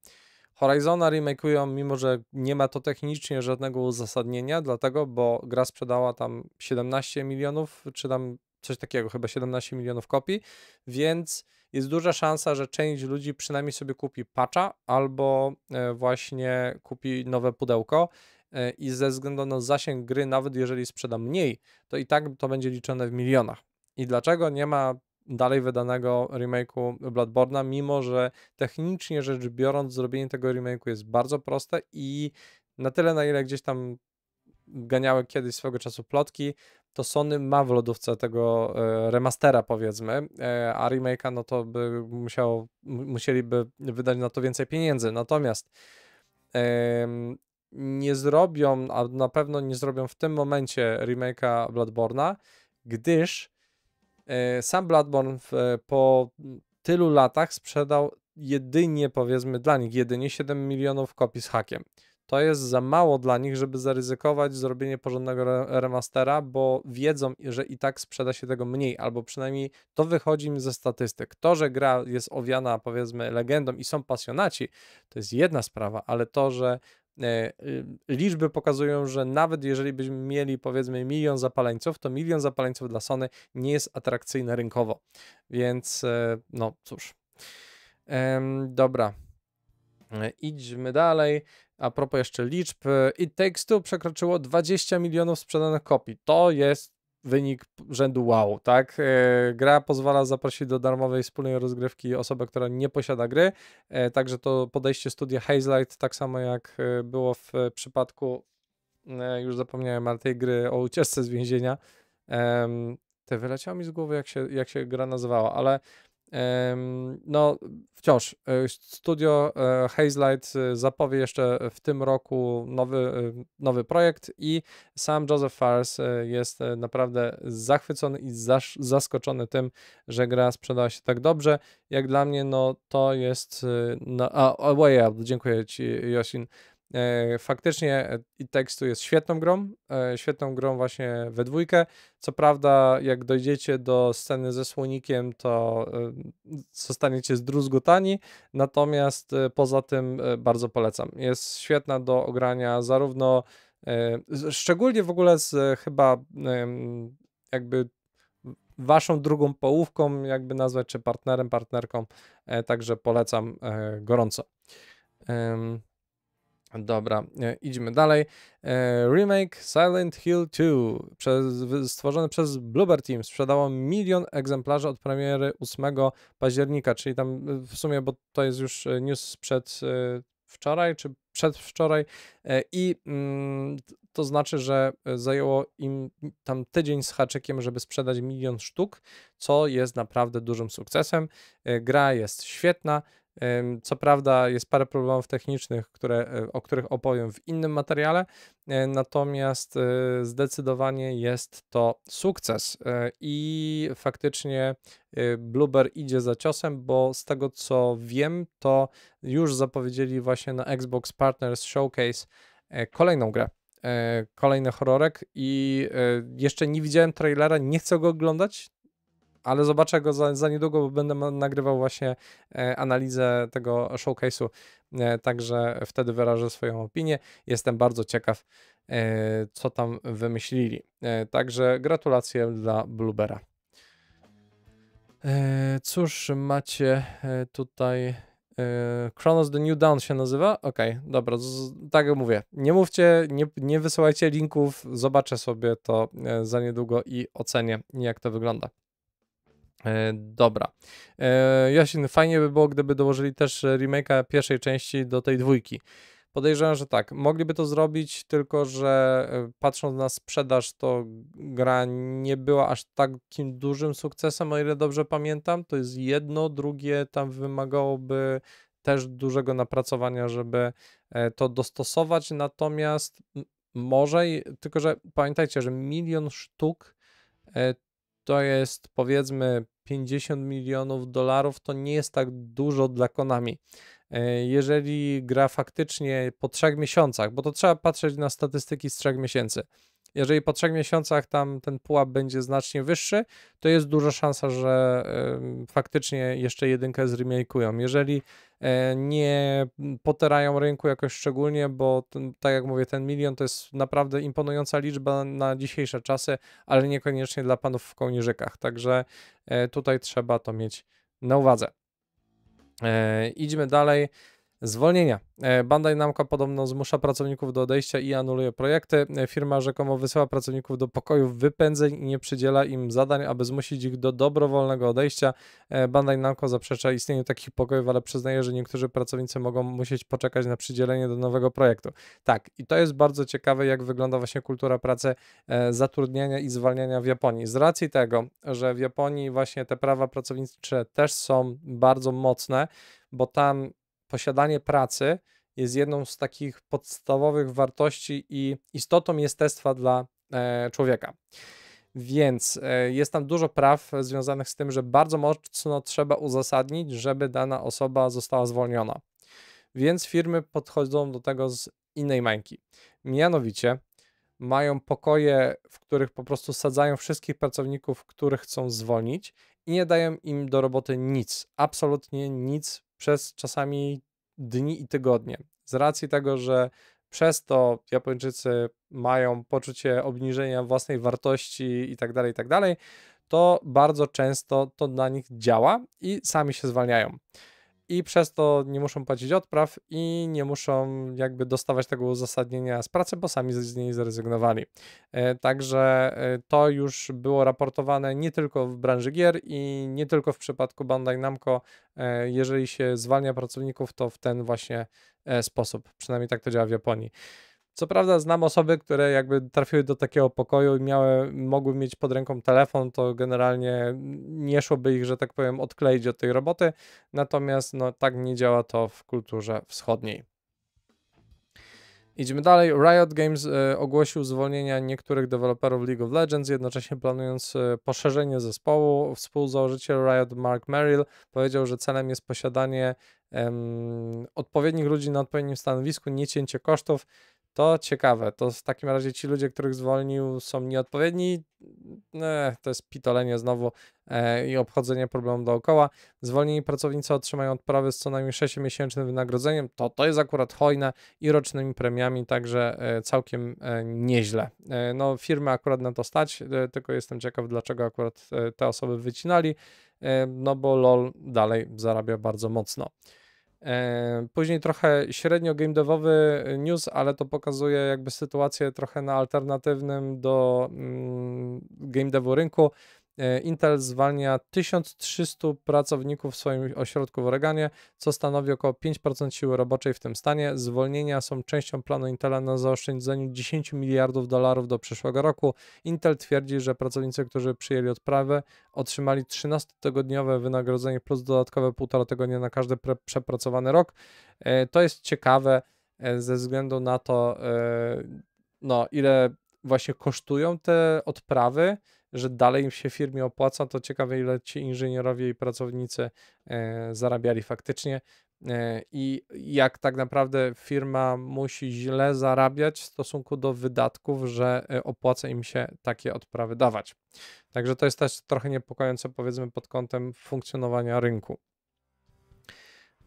Horizona remakeują, mimo że nie ma to technicznie żadnego uzasadnienia, dlatego, bo gra sprzedała tam 17 milionów, czy tam coś takiego, chyba 17 milionów kopii, więc jest duża szansa, że część ludzi przynajmniej sobie kupi patcha albo e, właśnie kupi nowe pudełko e, i ze względu na zasięg gry, nawet jeżeli sprzeda mniej, to i tak to będzie liczone w milionach. I dlaczego nie ma dalej wydanego remake'u Bloodborne'a, mimo że technicznie rzecz biorąc zrobienie tego remake'u jest bardzo proste i na tyle na ile gdzieś tam ganiały kiedyś swego czasu plotki, to Sony ma w lodówce tego e, remastera powiedzmy, e, a remake'a no to by musiało, musieliby wydać na to więcej pieniędzy, natomiast nie zrobią, a na pewno nie zrobią w tym momencie remake'a Bloodborne'a, gdyż E, sam Bloodborne w, e, po tylu latach sprzedał jedynie, powiedzmy, dla nich jedynie 7 milionów kopii z hakiem. To jest za mało dla nich, żeby zaryzykować zrobienie porządnego remastera, bo wiedzą, że i tak sprzeda się tego mniej, albo przynajmniej to wychodzi mi ze statystyk. To, że gra jest owiana, powiedzmy, legendą i są pasjonaci, to jest jedna sprawa, ale to, że E, y, liczby pokazują, że nawet jeżeli byśmy mieli powiedzmy milion zapaleńców, to milion zapaleńców dla Sony nie jest atrakcyjne rynkowo. Więc e, no cóż. Dobra. E, idźmy dalej. A propos jeszcze liczb, i tekstu przekroczyło 20 milionów sprzedanych kopii. To jest wynik rzędu wow, tak? E, gra pozwala zaprosić do darmowej wspólnej rozgrywki osobę, która nie posiada gry, e, także to podejście studia Hazelight, tak samo jak e, było w przypadku, już zapomniałem, ale tej gry o ucieczce z więzienia, te wyleciało mi z głowy, jak się, jak się gra nazywała, ale no, wciąż e, studio e, Hazelight e, zapowie jeszcze w tym roku nowy, nowy projekt i sam Joseph Fars jest naprawdę zachwycony i zaskoczony tym, że gra sprzedała się tak dobrze. Jak dla mnie, no to jest. No, a, a Way Out, dziękuję Ci, Josin. E, faktycznie e, i tekstu jest świetną grą, e, świetną grą właśnie we dwójkę. Co prawda, jak dojdziecie do sceny ze słonikiem, to zostaniecie zdruzgotani, natomiast poza tym bardzo polecam. Jest świetna do ogrania zarówno, szczególnie w ogóle z chyba jakby waszą drugą połówką, jakby nazwać, czy partnerem, partnerką, także polecam gorąco. Dobra, e, idźmy dalej. E, remake Silent Hill 2, przez, stworzony przez Bloober Team, sprzedało milion egzemplarzy od premiery 8 października, czyli tam e, w sumie, bo to jest już news sprzed wczoraj czy przedwczoraj i mm, to znaczy, że zajęło im tam tydzień z haczykiem, żeby sprzedać milion sztuk, co jest naprawdę dużym sukcesem. Gra jest świetna, co prawda jest parę problemów technicznych, które, e, o których opowiem w innym materiale, e, natomiast e, zdecydowanie jest to sukces i faktycznie Blueber idzie za ciosem, bo z tego co wiem, to już zapowiedzieli właśnie na Xbox Partners Showcase kolejną grę kolejny horrorek i jeszcze nie widziałem trailera, nie chcę go oglądać, ale zobaczę go za, za niedługo, bo będę nagrywał właśnie e, analizę tego showcase'u, e, także wtedy wyrażę swoją opinię. Jestem bardzo ciekaw, e, co tam wymyślili. Także gratulacje dla Bluebera. Cóż, macie tutaj Chronos The New Dawn się nazywa? Okej, okay, dobra, z, tak jak mówię. Nie mówcie, nie, nie wysyłajcie linków, zobaczę sobie to za niedługo i ocenię, jak to wygląda. E, dobra. E, Jasin, fajnie by było, gdyby dołożyli też e, remake'a pierwszej części do tej dwójki. Podejrzewam, że tak. Mogliby to zrobić, tylko że patrząc na sprzedaż, to gra nie była aż takim dużym sukcesem, o ile dobrze pamiętam. To jest jedno, drugie tam wymagałoby też dużego napracowania, żeby to dostosować. Natomiast może, tylko że pamiętajcie, że milion sztuk to jest powiedzmy 50 milionów dolarów, to nie jest tak dużo dla Konami. E, jeżeli gra faktycznie po trzech miesiącach, bo to trzeba patrzeć na statystyki z trzech miesięcy, jeżeli po trzech miesiącach tam ten pułap będzie znacznie wyższy, to jest duża szansa, że faktycznie jeszcze jedynkę zremakeują. Jeżeli e, nie poterają rynku jakoś szczególnie, bo ten, tak jak mówię, ten milion to jest naprawdę imponująca liczba na dzisiejsze czasy, ale niekoniecznie dla panów w kołnierzykach. Także e, tutaj trzeba to mieć na uwadze. E, idźmy dalej zwolnienia. E, Bandai Namco podobno zmusza pracowników do odejścia i anuluje projekty. E, Firma rzekomo wysyła pracowników do pokojów wypędzeń i nie przydziela im zadań, aby zmusić ich do dobrowolnego odejścia. E, Bandai Namco zaprzecza istnieniu takich pokojów, ale przyznaje, że niektórzy pracownicy mogą musieć poczekać na przydzielenie do nowego projektu. Tak, i to jest bardzo ciekawe, jak wygląda właśnie kultura pracy zatrudniania i zwalniania w Japonii. Z racji tego, że w Japonii właśnie te prawa pracownicze też są bardzo mocne, bo tam posiadanie pracy jest jedną z takich podstawowych wartości i istotą jestestwa dla e, człowieka. Więc e, jest tam dużo praw związanych z tym, że bardzo mocno trzeba uzasadnić, żeby dana osoba została zwolniona. Więc firmy podchodzą do tego z innej mańki. Mianowicie mają pokoje, w których po prostu sadzają wszystkich pracowników, których chcą zwolnić i nie dają im do roboty nic, absolutnie nic przez czasami dni i tygodnie. Z racji tego, że przez to Japończycy mają poczucie obniżenia własnej wartości i tak dalej, i tak dalej, to bardzo często to na nich działa i sami się zwalniają i przez to nie muszą płacić odpraw i nie muszą jakby dostawać tego uzasadnienia z pracy, bo sami z niej zrezygnowali. E, także e, to już było raportowane nie tylko w branży gier i nie tylko w przypadku Bandai Namco. E, jeżeli się zwalnia pracowników, to w ten właśnie sposób. Przynajmniej tak to działa w Japonii. Co prawda znam osoby, które jakby trafiły do takiego pokoju i miały, mogły mieć pod ręką telefon, to generalnie nie szłoby ich, że tak powiem, odkleić od tej roboty, natomiast no, tak nie działa to w kulturze wschodniej. Idźmy dalej. Riot Games e, ogłosił zwolnienia niektórych deweloperów League of Legends, jednocześnie planując e, poszerzenie zespołu. Współzałożyciel Riot Mark Merrill powiedział, że celem jest posiadanie um, odpowiednich ludzi na odpowiednim stanowisku, nie cięcie kosztów. To ciekawe, to w takim razie ci ludzie, których zwolnił są nieodpowiedni, e, to jest pitolenie znowu e, i obchodzenie problemu dookoła. Zwolnieni pracownicy otrzymają odprawy z co najmniej 6-miesięcznym wynagrodzeniem, to to jest akurat hojne i rocznymi premiami, także e, całkiem nieźle. no firmy akurat na to stać, tylko jestem ciekaw dlaczego akurat te osoby wycinali, no bo LOL dalej zarabia bardzo mocno. Później trochę średnio game devowy news, ale to pokazuje jakby sytuację trochę na alternatywnym do mm, game devu rynku. E, Intel zwalnia 1300 pracowników w swoim ośrodku w Oregonie, co stanowi około 5% siły roboczej w tym stanie. Zwolnienia są częścią planu Intela na zaoszczędzeniu 10 miliardów dolarów do przyszłego roku. Intel twierdzi, że pracownicy, którzy przyjęli odprawę, otrzymali 13-tygodniowe wynagrodzenie plus dodatkowe półtora tygodnia na każdy przepracowany rok. E, to jest ciekawe e, ze względu na to, no, ile właśnie kosztują te odprawy, że dalej im się firmie opłaca, to ciekawe ile ci inżynierowie i pracownicy e, zarabiali faktycznie e, i jak tak naprawdę firma musi źle zarabiać w stosunku do wydatków, że e, opłaca im się takie odprawy dawać. Także to jest też trochę niepokojące, powiedzmy, pod kątem funkcjonowania rynku.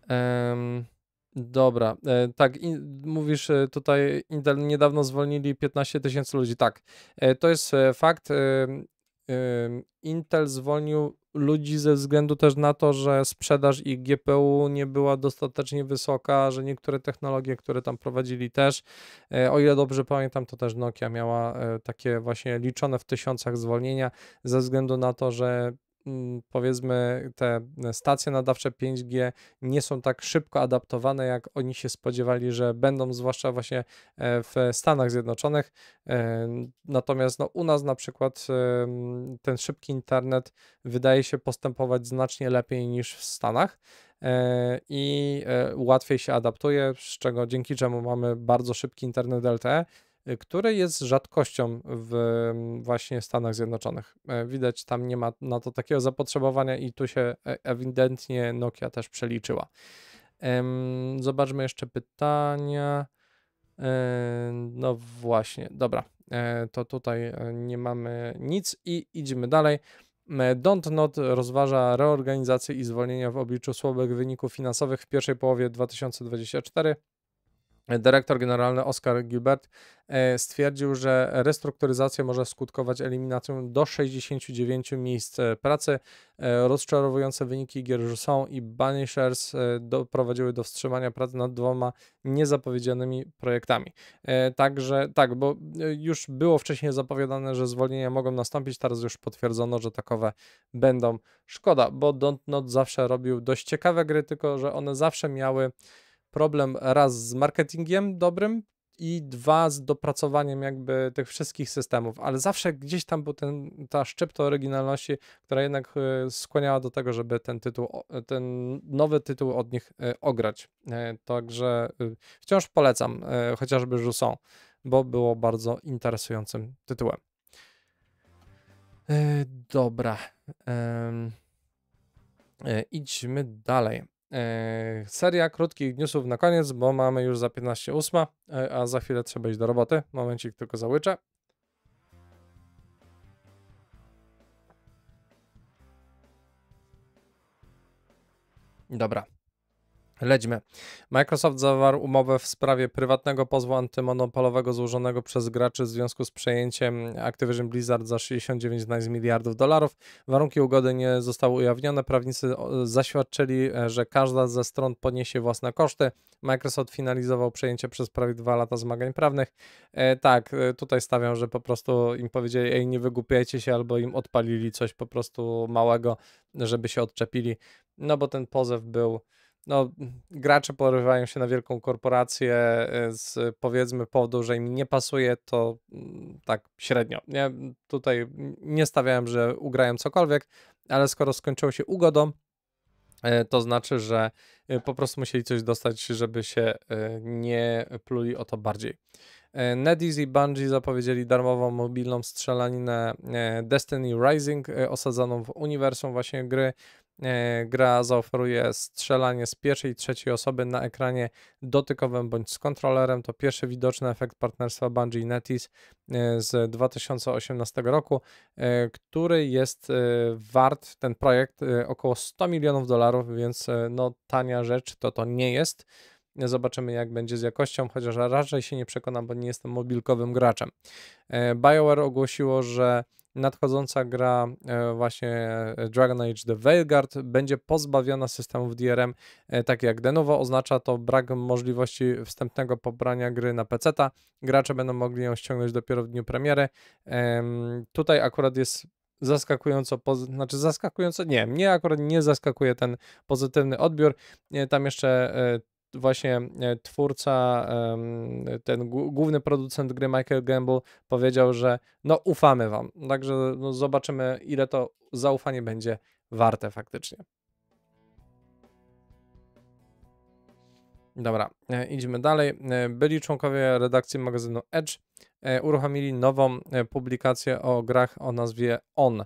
Um, dobra, tak, in, mówisz tutaj, Intel niedawno zwolnili 15 tysięcy ludzi. Tak, to jest fakt. Intel zwolnił ludzi ze względu też na to, że sprzedaż ich GPU nie była dostatecznie wysoka, że niektóre technologie, które tam prowadzili też, e, o ile dobrze pamiętam, to też Nokia miała e, takie właśnie liczone w tysiącach zwolnienia ze względu na to, że powiedzmy te stacje nadawcze 5G nie są tak szybko adaptowane, jak oni się spodziewali, że będą, zwłaszcza właśnie e, w Stanach Zjednoczonych. E, natomiast no, u nas na przykład e, ten szybki internet wydaje się postępować znacznie lepiej niż w Stanach i łatwiej się adaptuje, z czego dzięki czemu mamy bardzo szybki internet LTE które jest rzadkością w mm, właśnie Stanach Zjednoczonych. E, widać, tam nie ma na to takiego zapotrzebowania i tu się e, ewidentnie Nokia też przeliczyła. Zobaczmy jeszcze pytania. E, no właśnie, dobra. To tutaj nie mamy nic i idziemy dalej. Dontnod rozważa reorganizację i zwolnienia w obliczu słabych wyników finansowych w pierwszej połowie 2024. Dyrektor generalny Oskar Gilbert e, stwierdził, że restrukturyzacja może skutkować eliminacją do 69 miejsc e, pracy. E, rozczarowujące wyniki są i Banishers doprowadziły do wstrzymania pracy nad dwoma niezapowiedzianymi projektami. Także tak, bo już było wcześniej zapowiadane, że zwolnienia mogą nastąpić, teraz już potwierdzono, że takowe będą. Szkoda, bo Don't zawsze robił dość ciekawe gry, tylko że one zawsze miały problem raz z marketingiem dobrym i dwa z dopracowaniem jakby tych wszystkich systemów, ale zawsze gdzieś tam był ten, ta szczypta oryginalności, która jednak e, skłaniała do tego, żeby ten tytuł, e, ten nowy tytuł od nich e, ograć. Także wciąż polecam chociażby są, bo było bardzo interesującym tytułem. Dobra. Idźmy dalej. Eee, seria krótkich newsów na koniec, bo mamy już za 15.08, e, a za chwilę trzeba iść do roboty. Momencik tylko załyczę. Dobra. Ledźmy. Microsoft zawarł umowę w sprawie prywatnego pozwu antymonopolowego złożonego przez graczy w związku z przejęciem Activision Blizzard za 69 miliardów dolarów. Warunki ugody nie zostały ujawnione. Prawnicy e, zaświadczyli, e, że każda ze stron poniesie własne koszty. Microsoft finalizował przejęcie przez prawie dwa lata zmagań prawnych. E, tak, e, tutaj stawiam, że po prostu im powiedzieli, ej, nie wygupiajcie się, albo im odpalili coś po prostu małego, żeby się odczepili, no bo ten pozew był no, gracze porywają się na wielką korporację e, z powiedzmy powodu, że im nie pasuje, to mm, tak średnio. Nie, tutaj nie stawiałem, że ugrają cokolwiek, ale skoro skończyło się ugodą, e, to znaczy, że e, po prostu musieli coś dostać, żeby się nie pluli o to bardziej. NetEasy i Bungie zapowiedzieli darmową mobilną strzelaninę Destiny Rising osadzoną w uniwersum właśnie gry E, gra zaoferuje strzelanie z pierwszej i trzeciej osoby na ekranie dotykowym bądź z kontrolerem. To pierwszy widoczny efekt partnerstwa Bungie i Netis e, z 2018 roku, e, który jest wart, ten projekt, około 100 milionów dolarów, więc no tania rzecz to to nie jest. Zobaczymy, jak będzie z jakością, chociaż raczej się nie przekonam, bo nie jestem mobilkowym graczem. BioWare ogłosiło, że nadchodząca gra e, właśnie e, Dragon Age The Veilguard będzie pozbawiona systemów DRM, e, tak jak Denovo oznacza to brak możliwości wstępnego pobrania gry na PC. -ta. Gracze będą mogli ją ściągnąć dopiero w dniu premiery. Tutaj akurat jest zaskakująco, znaczy zaskakująco, nie, mnie akurat nie zaskakuje ten pozytywny odbiór. Tam jeszcze właśnie e, twórca, ten główny producent gry Michael Gamble powiedział, że no ufamy wam, także no, zobaczymy ile to zaufanie będzie warte faktycznie. Dobra, e, idźmy dalej. E, byli członkowie redakcji magazynu Edge uruchomili nową publikację o grach o nazwie On.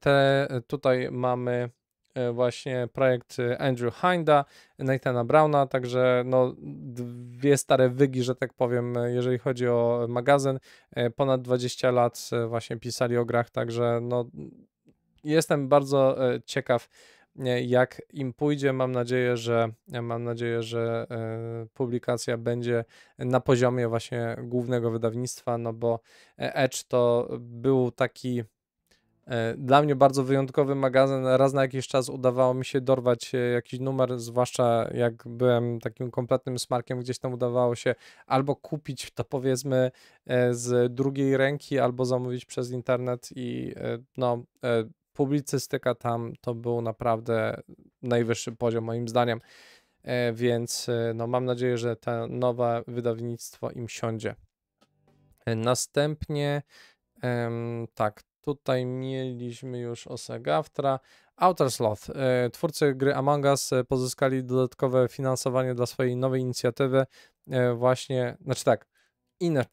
Te tutaj mamy E, właśnie projekt e, Andrew Hinda, Nathana Browna, także no, dwie stare wygi, że tak powiem, e, jeżeli chodzi o magazyn. Ponad 20 lat właśnie pisali o grach, także no, jestem bardzo ciekaw, jak im pójdzie. Mam nadzieję, że mam nadzieję, że publikacja będzie na poziomie właśnie głównego wydawnictwa, no bo Edge to był taki E, dla mnie bardzo wyjątkowy magazyn. Raz na jakiś czas udawało mi się dorwać e, jakiś numer, zwłaszcza jak byłem takim kompletnym smarkiem, gdzieś tam udawało się albo kupić to powiedzmy e, z drugiej ręki, albo zamówić przez internet i no publicystyka tam to był naprawdę najwyższy poziom moim zdaniem. Więc no, mam nadzieję, że to nowe wydawnictwo im siądzie. Następnie tak, Tutaj mieliśmy już Osegaftra. Outer Sloth. E, twórcy gry Among Us e, pozyskali dodatkowe finansowanie dla swojej nowej inicjatywy. E, właśnie, znaczy tak, inne,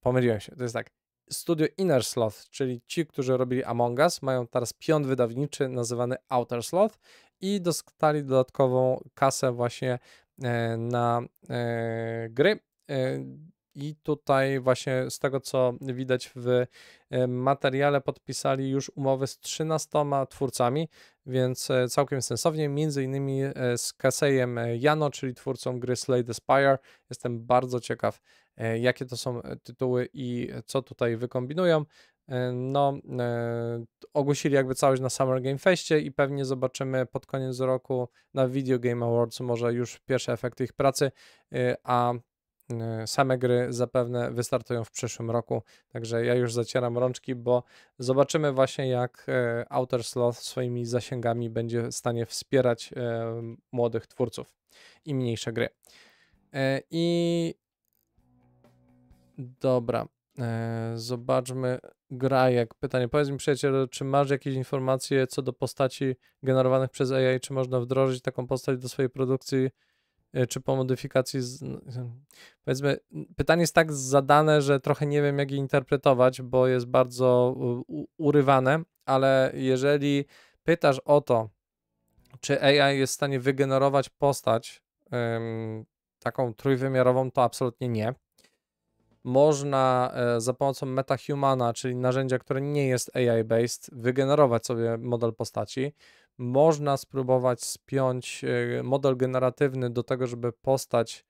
pomyliłem się, to jest tak. Studio Inner Sloth, czyli ci, którzy robili Among Us, mają teraz piąt wydawniczy nazywany Outer Sloth i dostali dodatkową kasę właśnie na gry i tutaj właśnie z tego, co widać w e, materiale, podpisali już umowy z 13 twórcami, więc e, całkiem sensownie, między innymi e, z Kasejem Jano, czyli twórcą gry Slay the Spire. Jestem bardzo ciekaw, jakie to są tytuły i co tutaj wykombinują. No, ogłosili jakby całość na Summer Game Festie i pewnie zobaczymy pod koniec roku na Video Game Awards może już pierwsze efekty ich pracy, a E, same gry zapewne wystartują w przyszłym roku, także ja już zacieram rączki, bo zobaczymy właśnie jak e, Outer Sloth swoimi zasięgami będzie w stanie wspierać e, młodych twórców i mniejsze gry. I dobra, zobaczmy Grajek. Pytanie, powiedz mi przyjacielu, czy masz jakieś informacje co do postaci generowanych przez AI, czy można wdrożyć taką postać do swojej produkcji E, czy po modyfikacji. Z, hmm, powiedzmy, pytanie jest tak zadane, że trochę nie wiem, jak je interpretować, bo jest bardzo urywane, ale jeżeli pytasz o to, czy AI jest w stanie wygenerować postać ym, taką trójwymiarową, to absolutnie nie. Można e, za pomocą MetaHumana, czyli narzędzia, które nie jest AI-based, wygenerować sobie model postaci można spróbować spiąć e, model generatywny do tego, żeby postać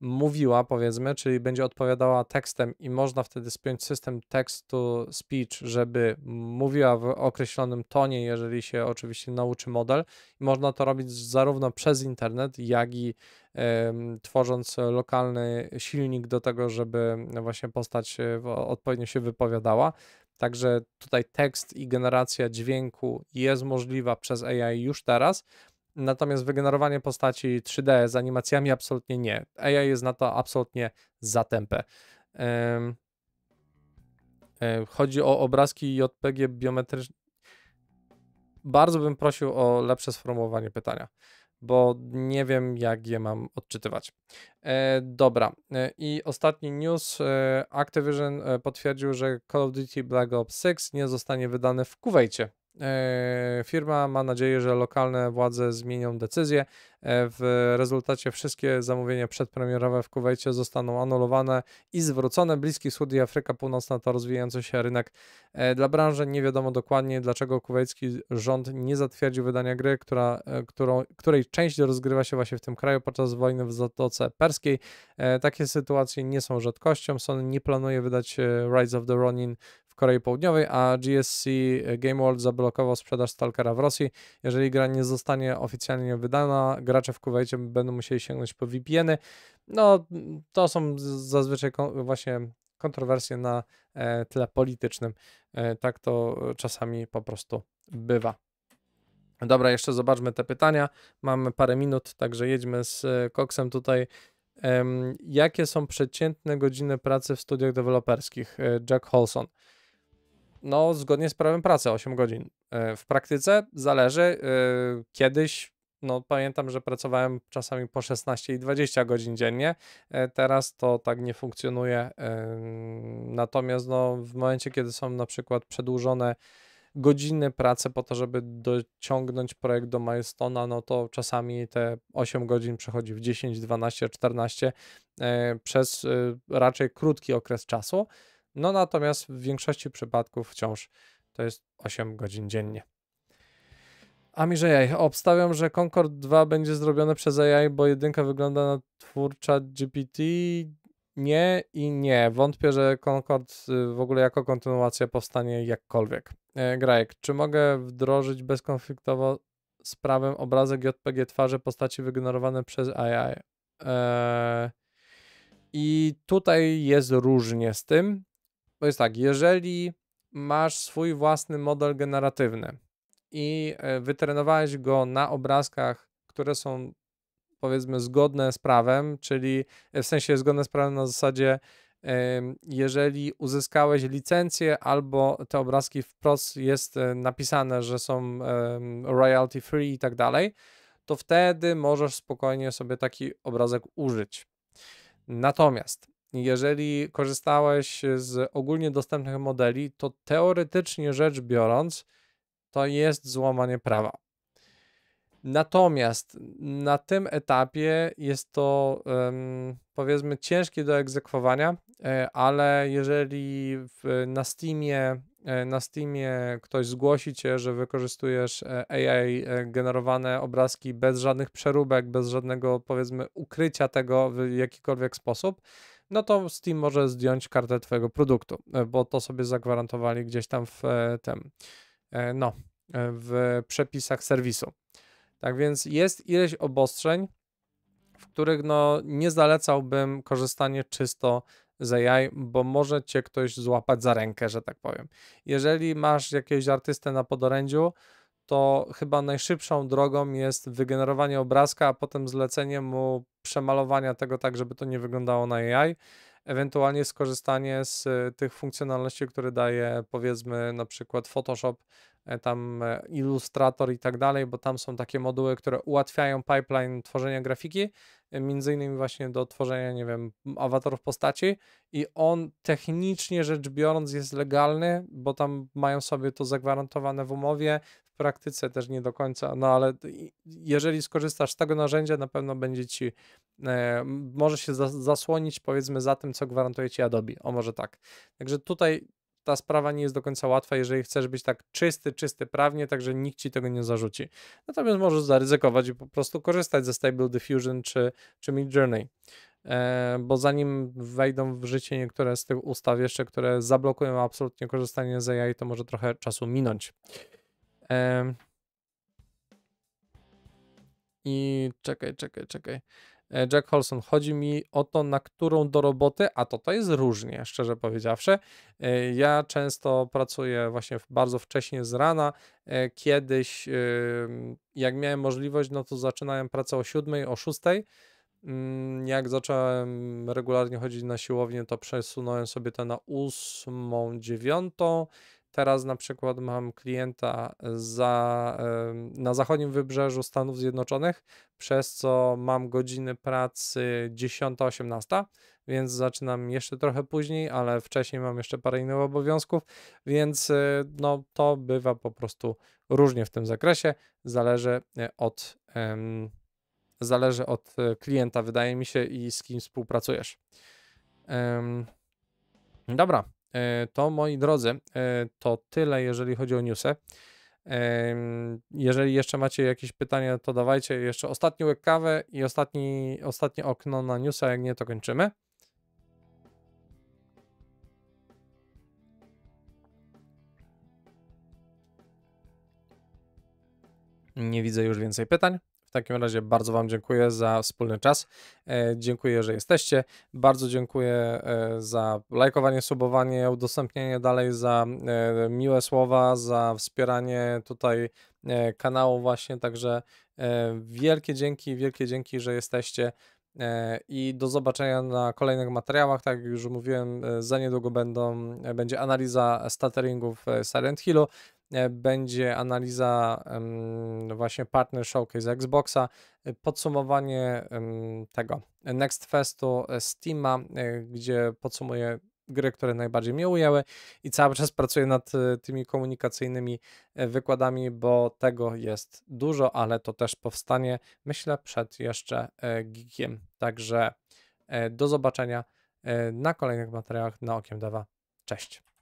mówiła, powiedzmy, czyli będzie odpowiadała tekstem i można wtedy spiąć system tekstu speech, żeby mówiła w określonym tonie, jeżeli się oczywiście nauczy model. można to robić zarówno przez internet, jak i y, tworząc lokalny silnik do tego, żeby właśnie postać e, odpowiednio się wypowiadała. Także tutaj tekst i generacja dźwięku jest możliwa przez AI już teraz, natomiast wygenerowanie postaci 3D z animacjami absolutnie nie. AI jest na to absolutnie zatępę. E, chodzi o obrazki JPG biometryczne. Bardzo bym prosił o lepsze sformułowanie pytania bo nie wiem, jak je mam odczytywać. E, dobra, e, i ostatni news. E, Activision e, potwierdził, że Call of Duty Black Ops 6 nie zostanie wydane w Kuwejcie. E, firma ma nadzieję, że lokalne władze zmienią decyzję. E, w rezultacie wszystkie zamówienia przedpremierowe w Kuwejcie zostaną anulowane i zwrócone. Bliski Wschód i Afryka Północna to rozwijający się rynek e, dla branży. Nie wiadomo dokładnie, dlaczego kuwejski rząd nie zatwierdził wydania gry, która, którą, której część rozgrywa się właśnie w tym kraju podczas wojny w Zatoce Perskiej. Takie sytuacje nie są rzadkością. Sony nie planuje wydać Rise of the Ronin Korei Południowej, a GSC Game World zablokował sprzedaż Stalkera w Rosji. Jeżeli gra nie zostanie oficjalnie wydana, gracze w Kuwejcie będą musieli sięgnąć po VPN-y. No, to są zazwyczaj właśnie kontrowersje na e, tle politycznym. E, tak to czasami po prostu bywa. Dobra, jeszcze zobaczmy te pytania. Mamy parę minut, także jedźmy z e, Koksem tutaj. Jakie są przeciętne godziny pracy w studiach deweloperskich? Jack Holson no, zgodnie z prawem pracy 8 godzin. E, w praktyce zależy. E, kiedyś, no, pamiętam, że pracowałem czasami po 16 i 20 godzin dziennie. E, teraz to tak nie funkcjonuje. Natomiast, no, w momencie, kiedy są na przykład przedłużone godziny pracy po to, żeby dociągnąć projekt do milestona, no to czasami te 8 godzin przechodzi w 10, 12, 14 przez raczej krótki okres czasu. No natomiast w większości przypadków wciąż to jest 8 godzin dziennie. A Mierzej, obstawiam, że Concord 2 będzie zrobione przez AI, bo jedynka wygląda na twórcza GPT. Nie i nie. Wątpię, że Concord y, w ogóle jako kontynuacja powstanie jakkolwiek. E, Grajek, czy mogę wdrożyć bezkonfliktowo z prawem obrazek JPG twarzy postaci wygenerowane przez AI? Eee... I tutaj jest różnie z tym. Bo jest tak, jeżeli masz swój własny model generatywny i e, wytrenowałeś go na obrazkach, które są powiedzmy zgodne z prawem, czyli e, w sensie zgodne z prawem na zasadzie, jeżeli uzyskałeś licencję albo te obrazki wprost jest e, napisane, że są royalty free i tak dalej, to wtedy możesz spokojnie sobie taki obrazek użyć. Natomiast jeżeli korzystałeś z ogólnie dostępnych modeli, to teoretycznie rzecz biorąc, to jest złamanie prawa. Natomiast na tym etapie jest to um, powiedzmy ciężkie do egzekwowania, e, ale jeżeli w, na Steamie e, na Steamie ktoś zgłosi cię, że wykorzystujesz e, AI generowane obrazki bez żadnych przeróbek, bez żadnego powiedzmy ukrycia tego w jakikolwiek sposób, no to Steam może zdjąć kartę Twojego produktu, e, bo to sobie zagwarantowali gdzieś tam w e, tym, e, no, w przepisach serwisu. Tak więc jest ileś obostrzeń, w których no, nie zalecałbym korzystanie czysto z AI, bo może cię ktoś złapać za rękę, że tak powiem. Jeżeli masz jakiegoś artystę na podorędziu, to chyba najszybszą drogą jest wygenerowanie obrazka, a potem zlecenie mu przemalowania tego tak, żeby to nie wyglądało na AI, ewentualnie skorzystanie z e, tych funkcjonalności, które daje powiedzmy na przykład Photoshop, e, tam e, Illustrator i tak dalej, bo tam są takie moduły, które ułatwiają pipeline tworzenia grafiki, między innymi właśnie do tworzenia, nie wiem, awatorów postaci i on technicznie rzecz biorąc jest legalny, bo tam mają sobie to zagwarantowane w umowie, praktyce też nie do końca, no ale jeżeli skorzystasz z tego narzędzia, na pewno będzie ci, e, może się zasłonić powiedzmy za tym, co gwarantuje ci Adobe, o może tak. Także tutaj ta sprawa nie jest do końca łatwa, jeżeli chcesz być tak czysty, czysty prawnie, także nikt ci tego nie zarzuci. Natomiast możesz zaryzykować i po prostu korzystać ze Stable Diffusion czy, czy Mid Journey. E, bo zanim wejdą w życie niektóre z tych ustaw jeszcze, które zablokują absolutnie korzystanie z AI, to może trochę czasu minąć. I czekaj, czekaj, czekaj. E, Jack Holson, chodzi mi o to, na którą do roboty, a to to jest różnie, szczerze powiedziawszy. E, ja często pracuję właśnie bardzo wcześnie z rana. E, kiedyś, jak miałem możliwość, no to zaczynałem pracę o siódmej, o szóstej. Mm, jak zacząłem regularnie chodzić na siłownię, to przesunąłem sobie to na ósmą, dziewiątą. Teraz na przykład mam klienta za, na zachodnim wybrzeżu Stanów Zjednoczonych, przez co mam godziny pracy 10-18, więc zaczynam jeszcze trochę później, ale wcześniej mam jeszcze parę innych obowiązków, więc y, no, to bywa po prostu różnie w tym zakresie. Zależy e, od, zależy od e, klienta, wydaje mi się, i z kim współpracujesz. Dobra, E, to moi drodzy, e, to tyle, jeżeli chodzi o newsy. Jeżeli jeszcze macie jakieś pytania, to dawajcie jeszcze ostatni łyk kawy i ostatni, ostatnie okno na newsa, jak nie, to kończymy. Nie widzę już więcej pytań takim razie bardzo Wam dziękuję za wspólny czas. E, dziękuję, że jesteście. Bardzo dziękuję e, za lajkowanie, subowanie, udostępnienie dalej, za e, miłe słowa, za wspieranie tutaj kanału właśnie. Także wielkie dzięki, wielkie dzięki, że jesteście. I do zobaczenia na kolejnych materiałach. Tak jak już mówiłem, za niedługo będą, będzie analiza stateringów Silent Hillu. E, będzie analiza no właśnie partner showcase Xboxa, e, podsumowanie tego Next Festu e, Steama, gdzie podsumuję gry, które najbardziej mnie ujęły i cały czas pracuję nad tymi komunikacyjnymi wykładami, bo tego jest dużo, ale to też powstanie, myślę, przed jeszcze Gigiem. Także do zobaczenia na kolejnych materiałach na Okiem Dawa. Cześć!